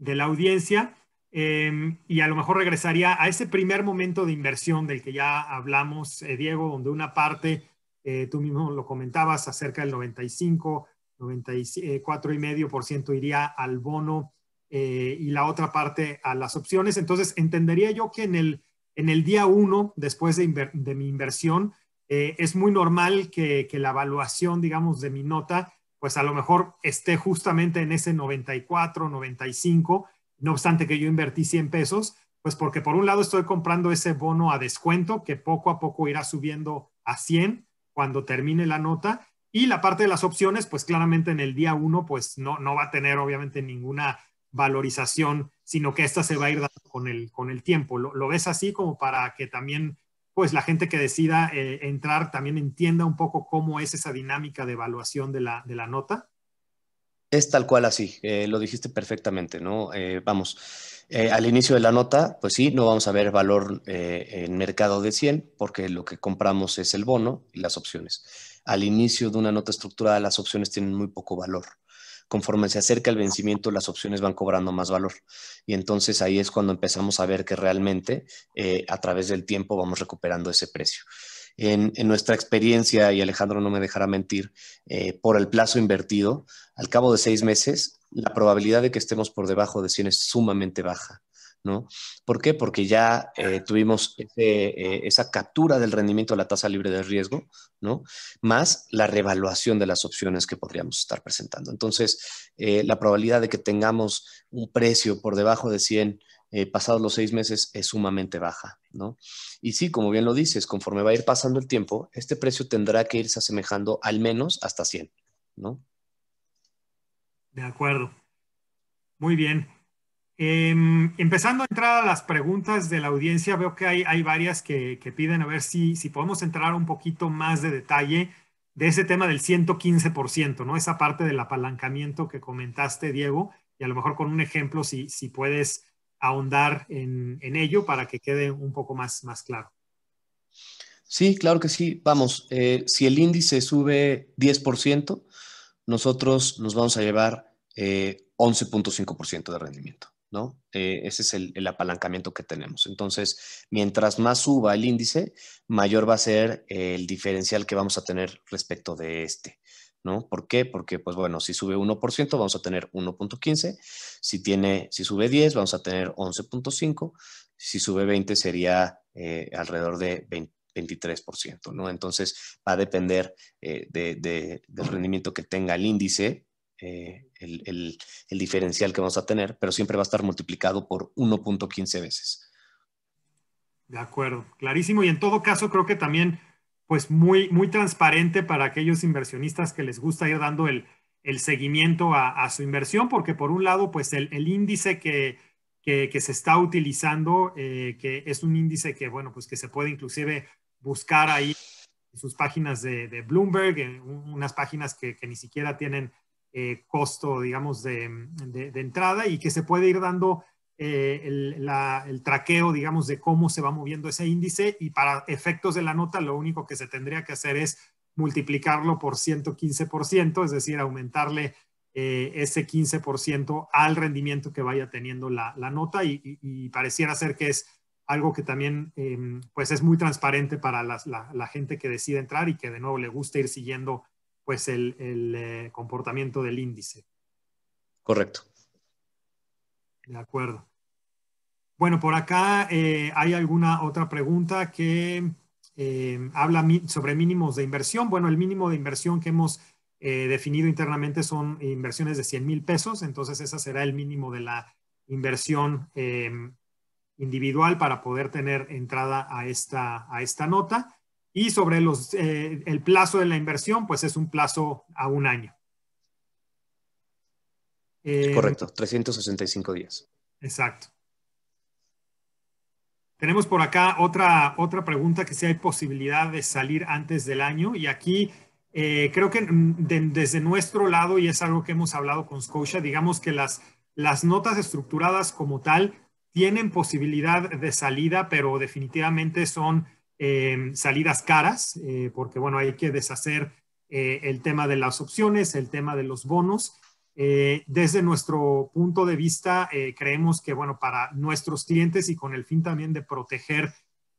la audiencia, Em, y a lo mejor regresaría a ese primer momento de inversión del que ya hablamos, eh, Diego, donde una parte, eh, tú mismo lo comentabas, acerca del 95, 94 y medio por ciento iría al bono eh, y la otra parte a las opciones. Entonces, entendería yo que en el, día uno, después de, mi inversión, es muy normal que, que la evaluación, digamos, de mi nota, pues a lo mejor esté justamente en ese 94, 95 no obstante que yo invertí 100 pesos, pues porque por un lado estoy comprando ese bono a descuento que poco a poco irá subiendo a 100 cuando termine la nota. Y la parte de las opciones, pues claramente en el día uno, pues no, no va a tener obviamente ninguna valorización, sino que esta se va a ir dando con el, con el tiempo. Lo, ves así como para que también pues la gente que decida eh, entrar también entienda un poco cómo es esa dinámica de evaluación de la nota? Es tal cual así, eh, lo dijiste perfectamente, ¿no? Eh, vamos, eh, al inicio de la nota, pues sí, no vamos a ver valor en mercado de 100 porque lo que compramos es el bono y las opciones. Al inicio de una nota estructurada, las opciones tienen muy poco valor. Conforme se acerca el vencimiento, las opciones van cobrando más valor. Y entonces ahí es cuando empezamos a ver que realmente a través del tiempo vamos recuperando ese precio en, nuestra experiencia, y Alejandro no me dejará mentir, eh, por el plazo invertido, al cabo de seis meses, la probabilidad de que estemos por debajo de 100 es sumamente baja. ¿no? ¿Por qué? Porque ya eh, tuvimos eh, esa captura del rendimiento de la tasa libre de riesgo, ¿no? Más la revaluación de las opciones que podríamos estar presentando. Entonces, la probabilidad de que tengamos un precio por debajo de 100 eh, pasados los seis meses es sumamente baja, ¿no? Y sí, como bien lo dices, conforme va a ir pasando el tiempo, este precio tendrá que irse asemejando al menos hasta 100, ¿no? De acuerdo. Muy bien. Em, empezando a entrar a las preguntas de la audiencia, veo que hay, varias que, piden a ver si, si podemos entrar un poquito más de detalle de ese tema del 115%, ¿no? Esa parte del apalancamiento que comentaste, Diego, y a lo mejor con un ejemplo, si, si puedes ahondar en, ello para que quede un poco más, más claro. Sí, claro que sí. Vamos, eh, si el índice sube 10%, nosotros nos vamos a llevar 11.5% eh, de rendimiento, ¿no? Eh, ese es el, apalancamiento que tenemos. Entonces, mientras más suba el índice, mayor va a ser el diferencial que vamos a tener respecto de este. ¿no? ¿Por qué? Porque, pues bueno, si sube 1%, vamos a tener 1.15, si, tiene, si sube 10, vamos a tener 11.5, si sube 20 sería eh, alrededor de 23%, ¿no? Entonces, va a depender eh, del rendimiento que tenga el índice, eh, el, el, diferencial que vamos a tener, pero siempre va a estar multiplicado por 1.15 veces. De acuerdo, clarísimo. Y en todo caso, creo que también pues muy, muy transparente para aquellos inversionistas que les gusta ir dando el, el seguimiento a, su inversión, porque por un lado, pues el, el índice que, que, se está utilizando, eh, que es un índice que, bueno, pues que se puede inclusive buscar ahí en sus páginas de, Bloomberg, en unas páginas que, ni siquiera tienen eh, costo, digamos, de, de entrada y que se puede ir dando eh, el, traqueo, digamos, de cómo se va moviendo ese índice y para efectos de la nota lo único que se tendría que hacer es multiplicarlo por 115%, es decir, aumentarle eh, ese 15% al rendimiento que vaya teniendo la, nota y, pareciera ser que es algo que también em, pues es muy transparente para la, gente que decide entrar y que de nuevo le gusta ir siguiendo pues el eh, comportamiento del índice. Correcto. De acuerdo. Bueno, por acá eh, hay alguna otra pregunta que eh, habla sobre mínimos de inversión. Bueno, el mínimo de inversión que hemos eh, definido internamente son inversiones de 100 mil pesos, entonces ese será el mínimo de la inversión em, individual para poder tener entrada a esta, a esta nota. Y sobre los, el plazo de la inversión, pues es un plazo a un año. Eh, Correcto, 365 días. Exacto. Tenemos por acá otra, otra pregunta que si hay posibilidad de salir antes del año. Y aquí eh, creo que desde nuestro lado, y es algo que hemos hablado con Scotia, digamos que las, las notas estructuradas como tal tienen posibilidad de salida, pero definitivamente son eh, salidas caras, porque bueno, hay que deshacer el tema de las opciones, el tema de los bonos. Eh, desde nuestro punto de vista, eh, creemos que, bueno, para nuestros clientes y con el fin también de proteger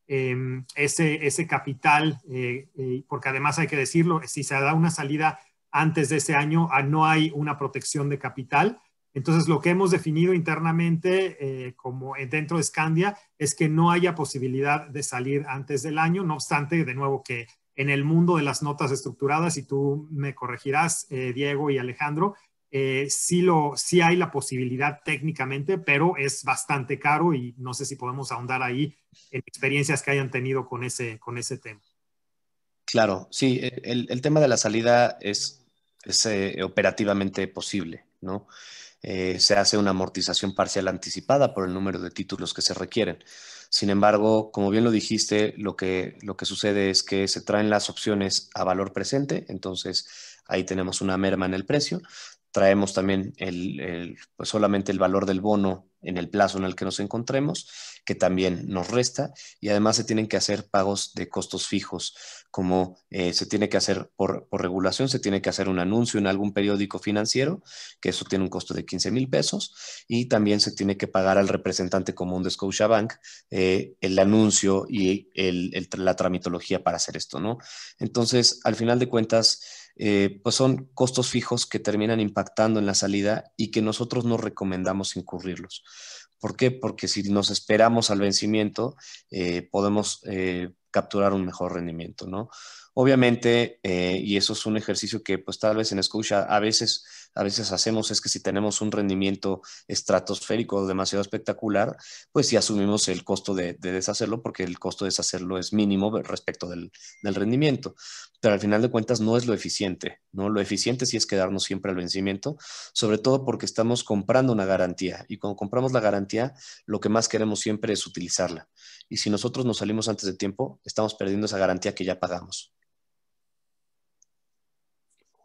em, ese, ese capital, eh, porque además hay que decirlo, si se da una salida antes de ese año, ah, no hay una protección de capital. Entonces, lo que hemos definido internamente como dentro de Scandia es que no haya posibilidad de salir antes del año, no obstante, de nuevo, que en el mundo de las notas estructuradas, y tú me corregirás, Diego y Alejandro, eh, sí, lo, hay la posibilidad técnicamente, pero es bastante caro y no sé si podemos ahondar ahí en experiencias que hayan tenido con ese, con ese tema. Claro, sí, e, el, tema de la salida es, es eh, operativamente posible, ¿no? Eh, se hace una amortización parcial anticipada por el número de títulos que se requieren. Sin embargo, como bien lo dijiste, lo que, lo que sucede es que se traen las opciones a valor presente, entonces ahí tenemos una merma en el precio traemos también el, pues solamente el valor del bono en el plazo en el que nos encontremos, que también nos resta, y además se tienen que hacer pagos de costos fijos, como eh, se tiene que hacer por, regulación, se tiene que hacer un anuncio en algún periódico financiero, que eso tiene un costo de 15 mil pesos, y también se tiene que pagar al representante común de Scotiabank eh, el anuncio y el, la tramitología para hacer esto, ¿no? Entonces, al final de cuentas, eh, pues son costos fijos que terminan impactando en la salida y que nosotros no recomendamos incurrirlos. ¿Por qué? Porque si nos esperamos al vencimiento, eh, podemos eh, capturar un mejor rendimiento, ¿no? Obviamente, eh, y eso es un ejercicio que pues tal vez en Scotia a veces, a veces hacemos, es que si tenemos un rendimiento estratosférico demasiado espectacular, pues si asumimos el costo de, deshacerlo, porque el costo de deshacerlo es mínimo respecto del, rendimiento. Pero al final de cuentas no es lo eficiente, ¿no? Lo eficiente sí es quedarnos siempre al vencimiento, sobre todo porque estamos comprando una garantía y cuando compramos la garantía, lo que más queremos siempre es utilizarla. Y si nosotros nos salimos antes de tiempo, estamos perdiendo esa garantía que ya pagamos.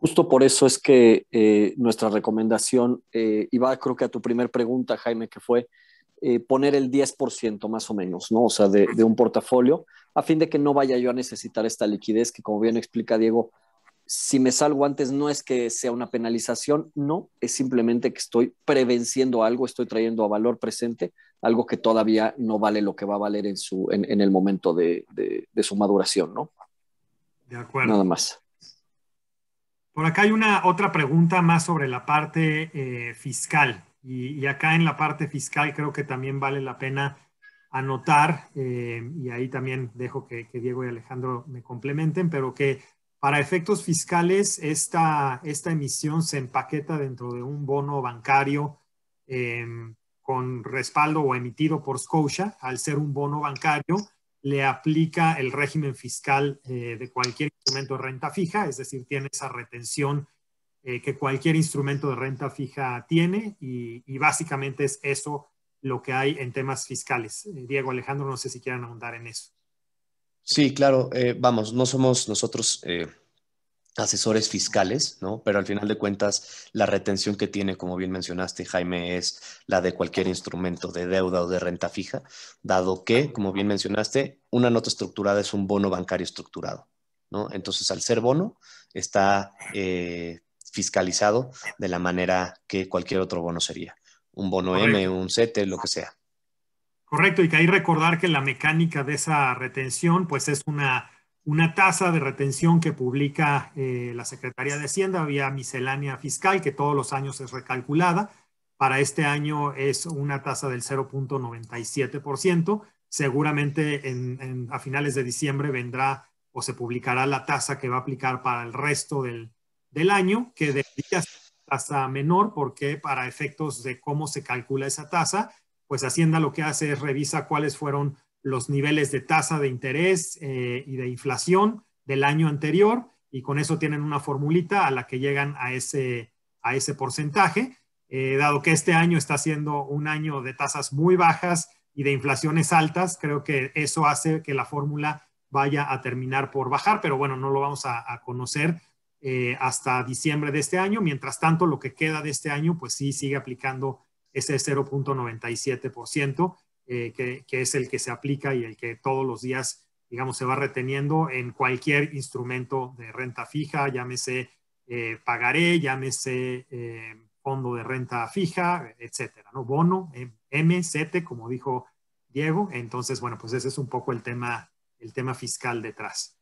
Justo por eso es que eh, nuestra recomendación, iba, eh, creo que a tu primer pregunta, Jaime, que fue eh, poner el 10% más o menos, ¿no? O sea, de, un portafolio, a fin de que no vaya yo a necesitar esta liquidez, que como bien explica Diego, si me salgo antes no es que sea una penalización, no, es simplemente que estoy prevenciendo algo, estoy trayendo a valor presente algo que todavía no vale lo que va a valer en, su, en, el momento de, de, de su maduración, ¿no? De acuerdo. Nada más. Por acá hay una otra pregunta más sobre la parte eh, fiscal. Y, acá en la parte fiscal creo que también vale la pena anotar, eh, y ahí también dejo que, Diego y Alejandro me complementen, pero que para efectos fiscales esta, esta emisión se empaqueta dentro de un bono bancario em, con respaldo o emitido por Scotia. Al ser un bono bancario, le aplica el régimen fiscal eh, de cualquier de renta fija, es decir, tiene esa retención eh, que cualquier instrumento de renta fija tiene y, básicamente es eso lo que hay en temas fiscales. Eh, Diego, Alejandro, no sé si quieran ahondar en eso. Sí, claro, eh, vamos, no somos nosotros asesores fiscales, ¿no? Pero al final de cuentas, la retención que tiene, como bien mencionaste, Jaime, es la de cualquier instrumento de deuda o de renta fija, dado que, como bien mencionaste, una nota estructurada es un bono bancario estructurado, entonces, al ser bono, está eh, fiscalizado de la manera que cualquier otro bono sería. Un bono M, un CETE, lo que sea. Correcto, y que ahí recordar que la mecánica de esa retención, pues es una, una tasa de retención que publica eh, la Secretaría de Hacienda vía miscelánea fiscal, que todos los años es recalculada. Para este año es una tasa del 0.97%. Seguramente en, a finales de diciembre vendrá o se publicará la tasa que va a aplicar para el resto del, año, que debería ser tasa menor porque para efectos de cómo se calcula esa tasa, pues Hacienda lo que hace es revisa cuáles fueron los niveles de tasa de interés eh, y de inflación del año anterior y con eso tienen una formulita a la que llegan a ese, a ese porcentaje. Eh, dado que este año está siendo un año de tasas muy bajas y de inflaciones altas, creo que eso hace que la fórmula vaya a terminar por bajar, pero bueno, no lo vamos a, conocer eh, hasta diciembre de este año. Mientras tanto, lo que queda de este año, pues sí sigue aplicando ese 0.97%, eh, que, que, es el que se aplica y el que todos los días, digamos, se va reteniendo en cualquier instrumento de renta fija, llámese eh, pagaré, llámese fondo de renta fija, etcétera, ¿no? Bono, M, 7 como dijo Diego. Entonces, bueno, pues ese es un poco el tema el tema fiscal detrás.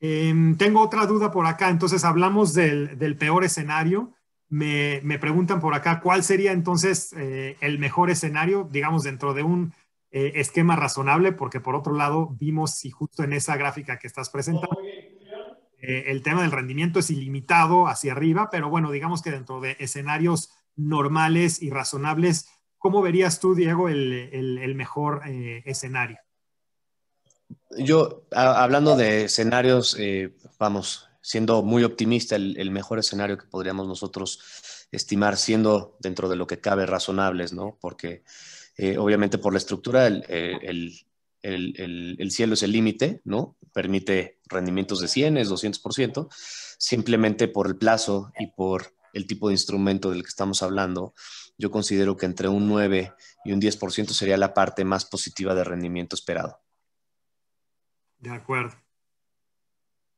Em, tengo otra duda por acá, entonces hablamos del, peor escenario. Me, me, preguntan por acá cuál sería entonces eh, el mejor escenario, digamos, dentro de un eh, esquema razonable, porque por otro lado vimos si justo en esa gráfica que estás presentando, eh, el tema del rendimiento es ilimitado hacia arriba, pero bueno, digamos que dentro de escenarios normales y razonables, ¿cómo verías tú, Diego, el mejor escenario? yo, hablando de escenarios, eh, vamos, siendo muy optimista, el, mejor escenario que podríamos nosotros estimar, siendo dentro de lo que cabe razonables, ¿no? Porque eh, obviamente por la estructura eh, el, cielo es el límite, ¿no? Permite rendimientos de 100, es 200%, simplemente por el plazo y por el tipo de instrumento del que estamos hablando, yo considero que entre un 9 y un 10% sería la parte más positiva de rendimiento esperado. De acuerdo.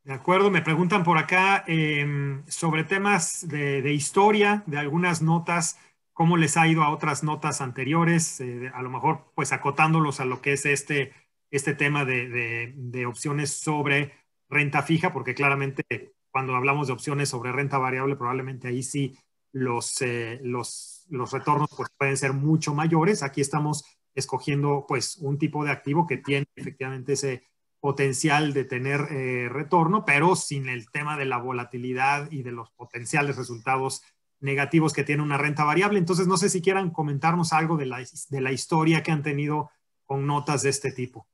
De acuerdo, me preguntan por acá em, sobre temas de, historia, de algunas notas, cómo les ha ido a otras notas anteriores, eh, a lo mejor pues acotándolos a lo que es este, este tema de, opciones sobre renta fija, porque claramente cuando hablamos de opciones sobre renta variable, probablemente ahí sí los, eh, los, los, retornos pues, pueden ser mucho mayores. Aquí estamos escogiendo pues un tipo de activo que tiene efectivamente ese, potencial de tener eh, retorno, pero sin el tema de la volatilidad y de los potenciales resultados negativos que tiene una renta variable. Entonces, no sé si quieran comentarnos algo de la, de la historia que han tenido con notas de este tipo.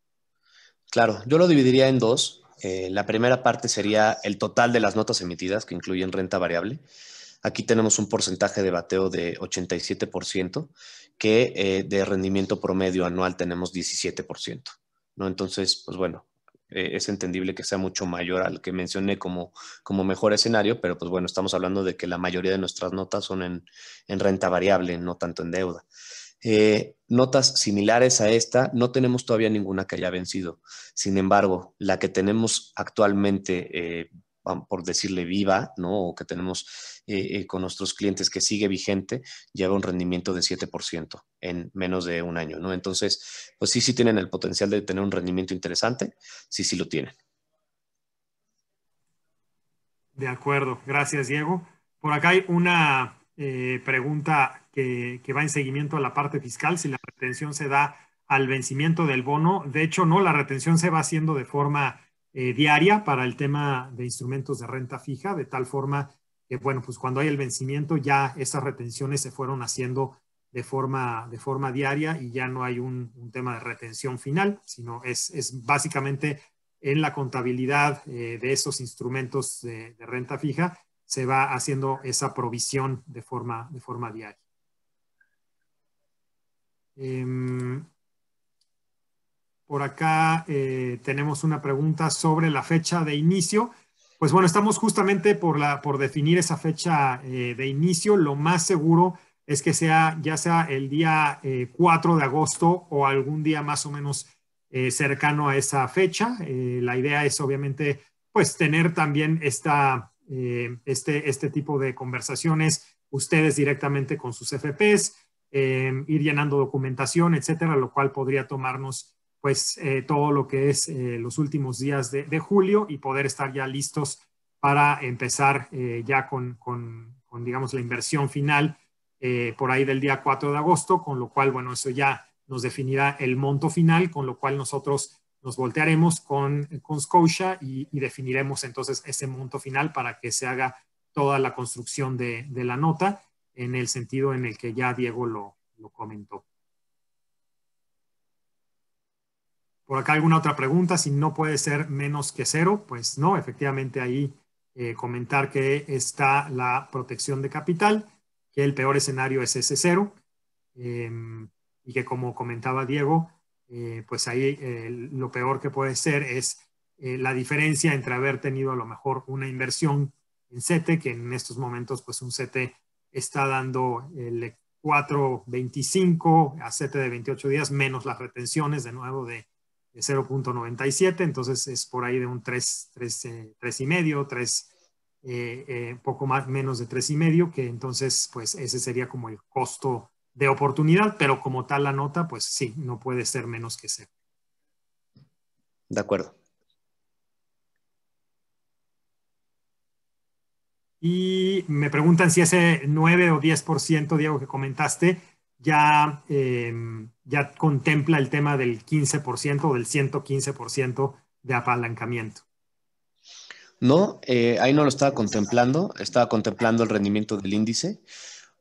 Claro, yo lo dividiría en dos. Eh, la primera parte sería el total de las notas emitidas, que incluyen renta variable. Aquí tenemos un porcentaje de bateo de 87%, que eh, de rendimiento promedio anual tenemos 17%. ¿no? Entonces, pues bueno, eh, es entendible que sea mucho mayor al que mencioné como, como mejor escenario, pero pues bueno, estamos hablando de que la mayoría de nuestras notas son en, renta variable, no tanto en deuda. Eh, notas similares a esta, no tenemos todavía ninguna que haya vencido. Sin embargo, la que tenemos actualmente eh, por decirle viva, ¿no? O que tenemos eh, eh, con nuestros clientes que sigue vigente, lleva un rendimiento de 7% en menos de un año, ¿no? Entonces, pues sí, sí tienen el potencial de tener un rendimiento interesante, sí, sí lo tienen. De acuerdo, gracias Diego. Por acá hay una eh, pregunta que, que va en seguimiento a la parte fiscal, si la retención se da al vencimiento del bono. De hecho, no, la retención se va haciendo de forma eh, diaria para el tema de instrumentos de renta fija, de tal forma que, bueno, pues cuando hay el vencimiento ya esas retenciones se fueron haciendo de forma, de forma diaria y ya no hay un, tema de retención final, sino es, es básicamente en la contabilidad eh, de esos instrumentos de, renta fija se va haciendo esa provisión de forma, de forma diaria. Em, por acá eh, tenemos una pregunta sobre la fecha de inicio. Pues bueno, estamos justamente por, la, por definir esa fecha eh, de inicio. Lo más seguro es que sea ya sea el día 4 eh, de agosto o algún día más o menos cercano a esa fecha. la idea es obviamente pues tener también esta, este, este tipo de conversaciones ustedes directamente con sus FPs, ir llenando documentación, etcétera, lo cual podría tomarnos pues eh, todo lo que es eh, los últimos días de, julio y poder estar ya listos para empezar eh, ya con, con, digamos, la inversión final por ahí del día 4 de agosto, con lo cual, bueno, eso ya nos definirá el monto final, con lo cual nosotros nos voltearemos con, con Scotia y, definiremos entonces ese monto final para que se haga toda la construcción de, la nota en el sentido en el que ya Diego lo comentó. Por acá alguna otra pregunta, si no puede ser menos que cero, pues no, efectivamente ahí eh, comentar que está la protección de capital, que el peor escenario es ese cero, em, y que como comentaba Diego, eh, pues ahí eh, lo peor que puede ser es la diferencia entre haber tenido a lo mejor una inversión en CETE, que en estos momentos pues un CETE está dando el 4.25 a CETE de 28 días, menos las retenciones de nuevo de 0.97, entonces es por ahí de un 3, 3, 3 y medio, 3, eh, eh, poco más, menos de 3 y medio, que entonces pues ese sería como el costo de oportunidad, pero como tal la nota, pues sí, no puede ser menos que 0. De acuerdo. Y me preguntan si ese 9 o 10%, Diego, que comentaste, Em, ya, contempla el tema del 15% o del 115% de apalancamiento. No, eh, ahí no lo estaba contemplando, estaba contemplando el rendimiento del índice.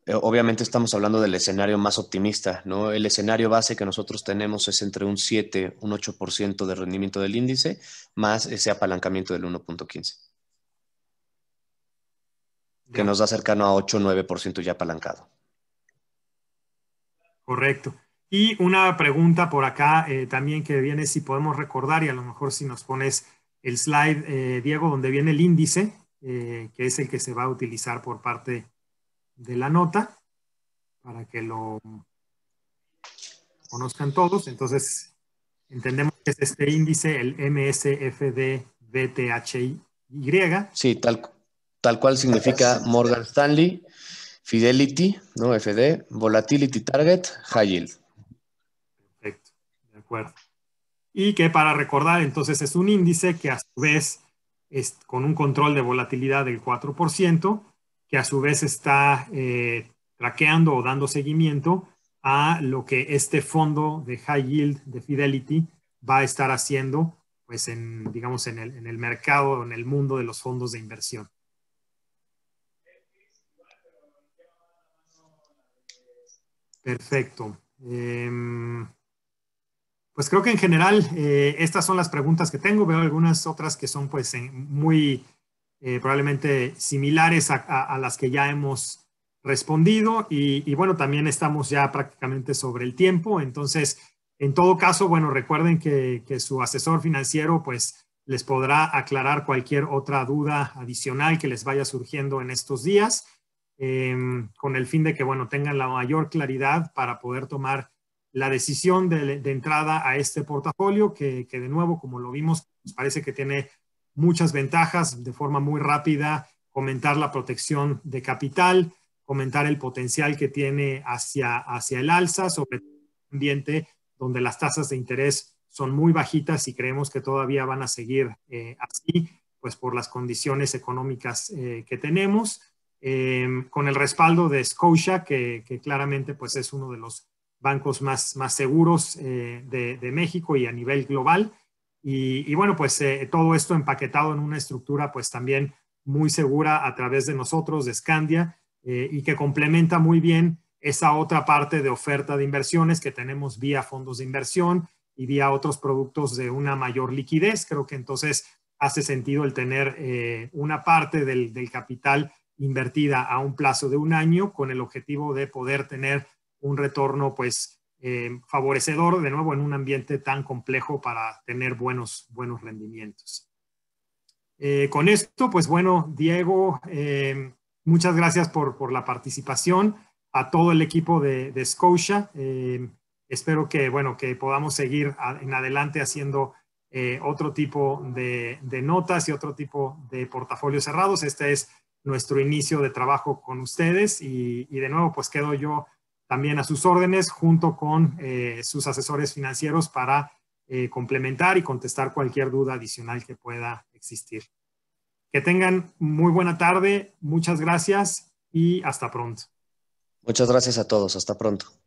Eh, obviamente estamos hablando del escenario más optimista, ¿no? El escenario base que nosotros tenemos es entre un 7, un 8% de rendimiento del índice, más ese apalancamiento del 1.15, que nos da cercano a 8, 9% ya apalancado. Correcto. Y una pregunta por acá eh, también que viene si podemos recordar y a lo mejor si nos pones el slide, eh, Diego, donde viene el índice, eh, que es el que se va a utilizar por parte de la nota, para que lo conozcan todos. Entonces, entendemos que es este índice, el MSFDBTHY. Sí, tal, tal cual significa Morgan Stanley Fidelity, ¿no? FD, Volatility Target, High Yield. Perfecto, de acuerdo. Y que para recordar, entonces es un índice que a su vez es con un control de volatilidad del 4%, que a su vez está eh, traqueando o dando seguimiento a lo que este fondo de High Yield de Fidelity va a estar haciendo, pues en, digamos, en el, mercado o mercado, en el mundo de los fondos de inversión. Perfecto. Em, pues creo que en general eh, estas son las preguntas que tengo. Veo algunas otras que son pues muy eh, probablemente similares a, las que ya hemos respondido y, bueno, también estamos ya prácticamente sobre el tiempo. Entonces, en todo caso, bueno, recuerden que, que su asesor financiero pues les podrá aclarar cualquier otra duda adicional que les vaya surgiendo en estos días. Em, con el fin de que, bueno, tengan la mayor claridad para poder tomar la decisión de, entrada a este portafolio, que, de nuevo, como lo vimos, nos parece que tiene muchas ventajas de forma muy rápida, comentar la protección de capital, comentar el potencial que tiene hacia, el alza, sobre todo un ambiente donde las tasas de interés son muy bajitas y creemos que todavía van a seguir eh, así, pues por las condiciones económicas eh, que tenemos. Em, con el respaldo de Scotia, que, claramente pues, es uno de los bancos más, seguros eh, de, México y a nivel global. Y, bueno, pues eh, todo esto empaquetado en una estructura pues también muy segura a través de nosotros, de Scandia, eh, y que complementa muy bien esa otra parte de oferta de inversiones que tenemos vía fondos de inversión y vía otros productos de una mayor liquidez. Creo que entonces hace sentido el tener una parte del, del, capital invertida a un plazo de un año con el objetivo de poder tener un retorno pues eh, favorecedor de nuevo en un ambiente tan complejo para tener buenos, buenos rendimientos. Eh, con esto, pues bueno, Diego, eh, muchas gracias por, la participación, a todo el equipo de, Scotia. espero que, bueno, que podamos seguir en adelante haciendo otro tipo de, de notas y otro tipo de portafolios cerrados. Este es nuestro inicio de trabajo con ustedes y, de nuevo pues quedo yo también a sus órdenes junto con eh, sus asesores financieros para eh, complementar y contestar cualquier duda adicional que pueda existir. Que tengan muy buena tarde, muchas gracias y hasta pronto. Muchas gracias a todos, hasta pronto.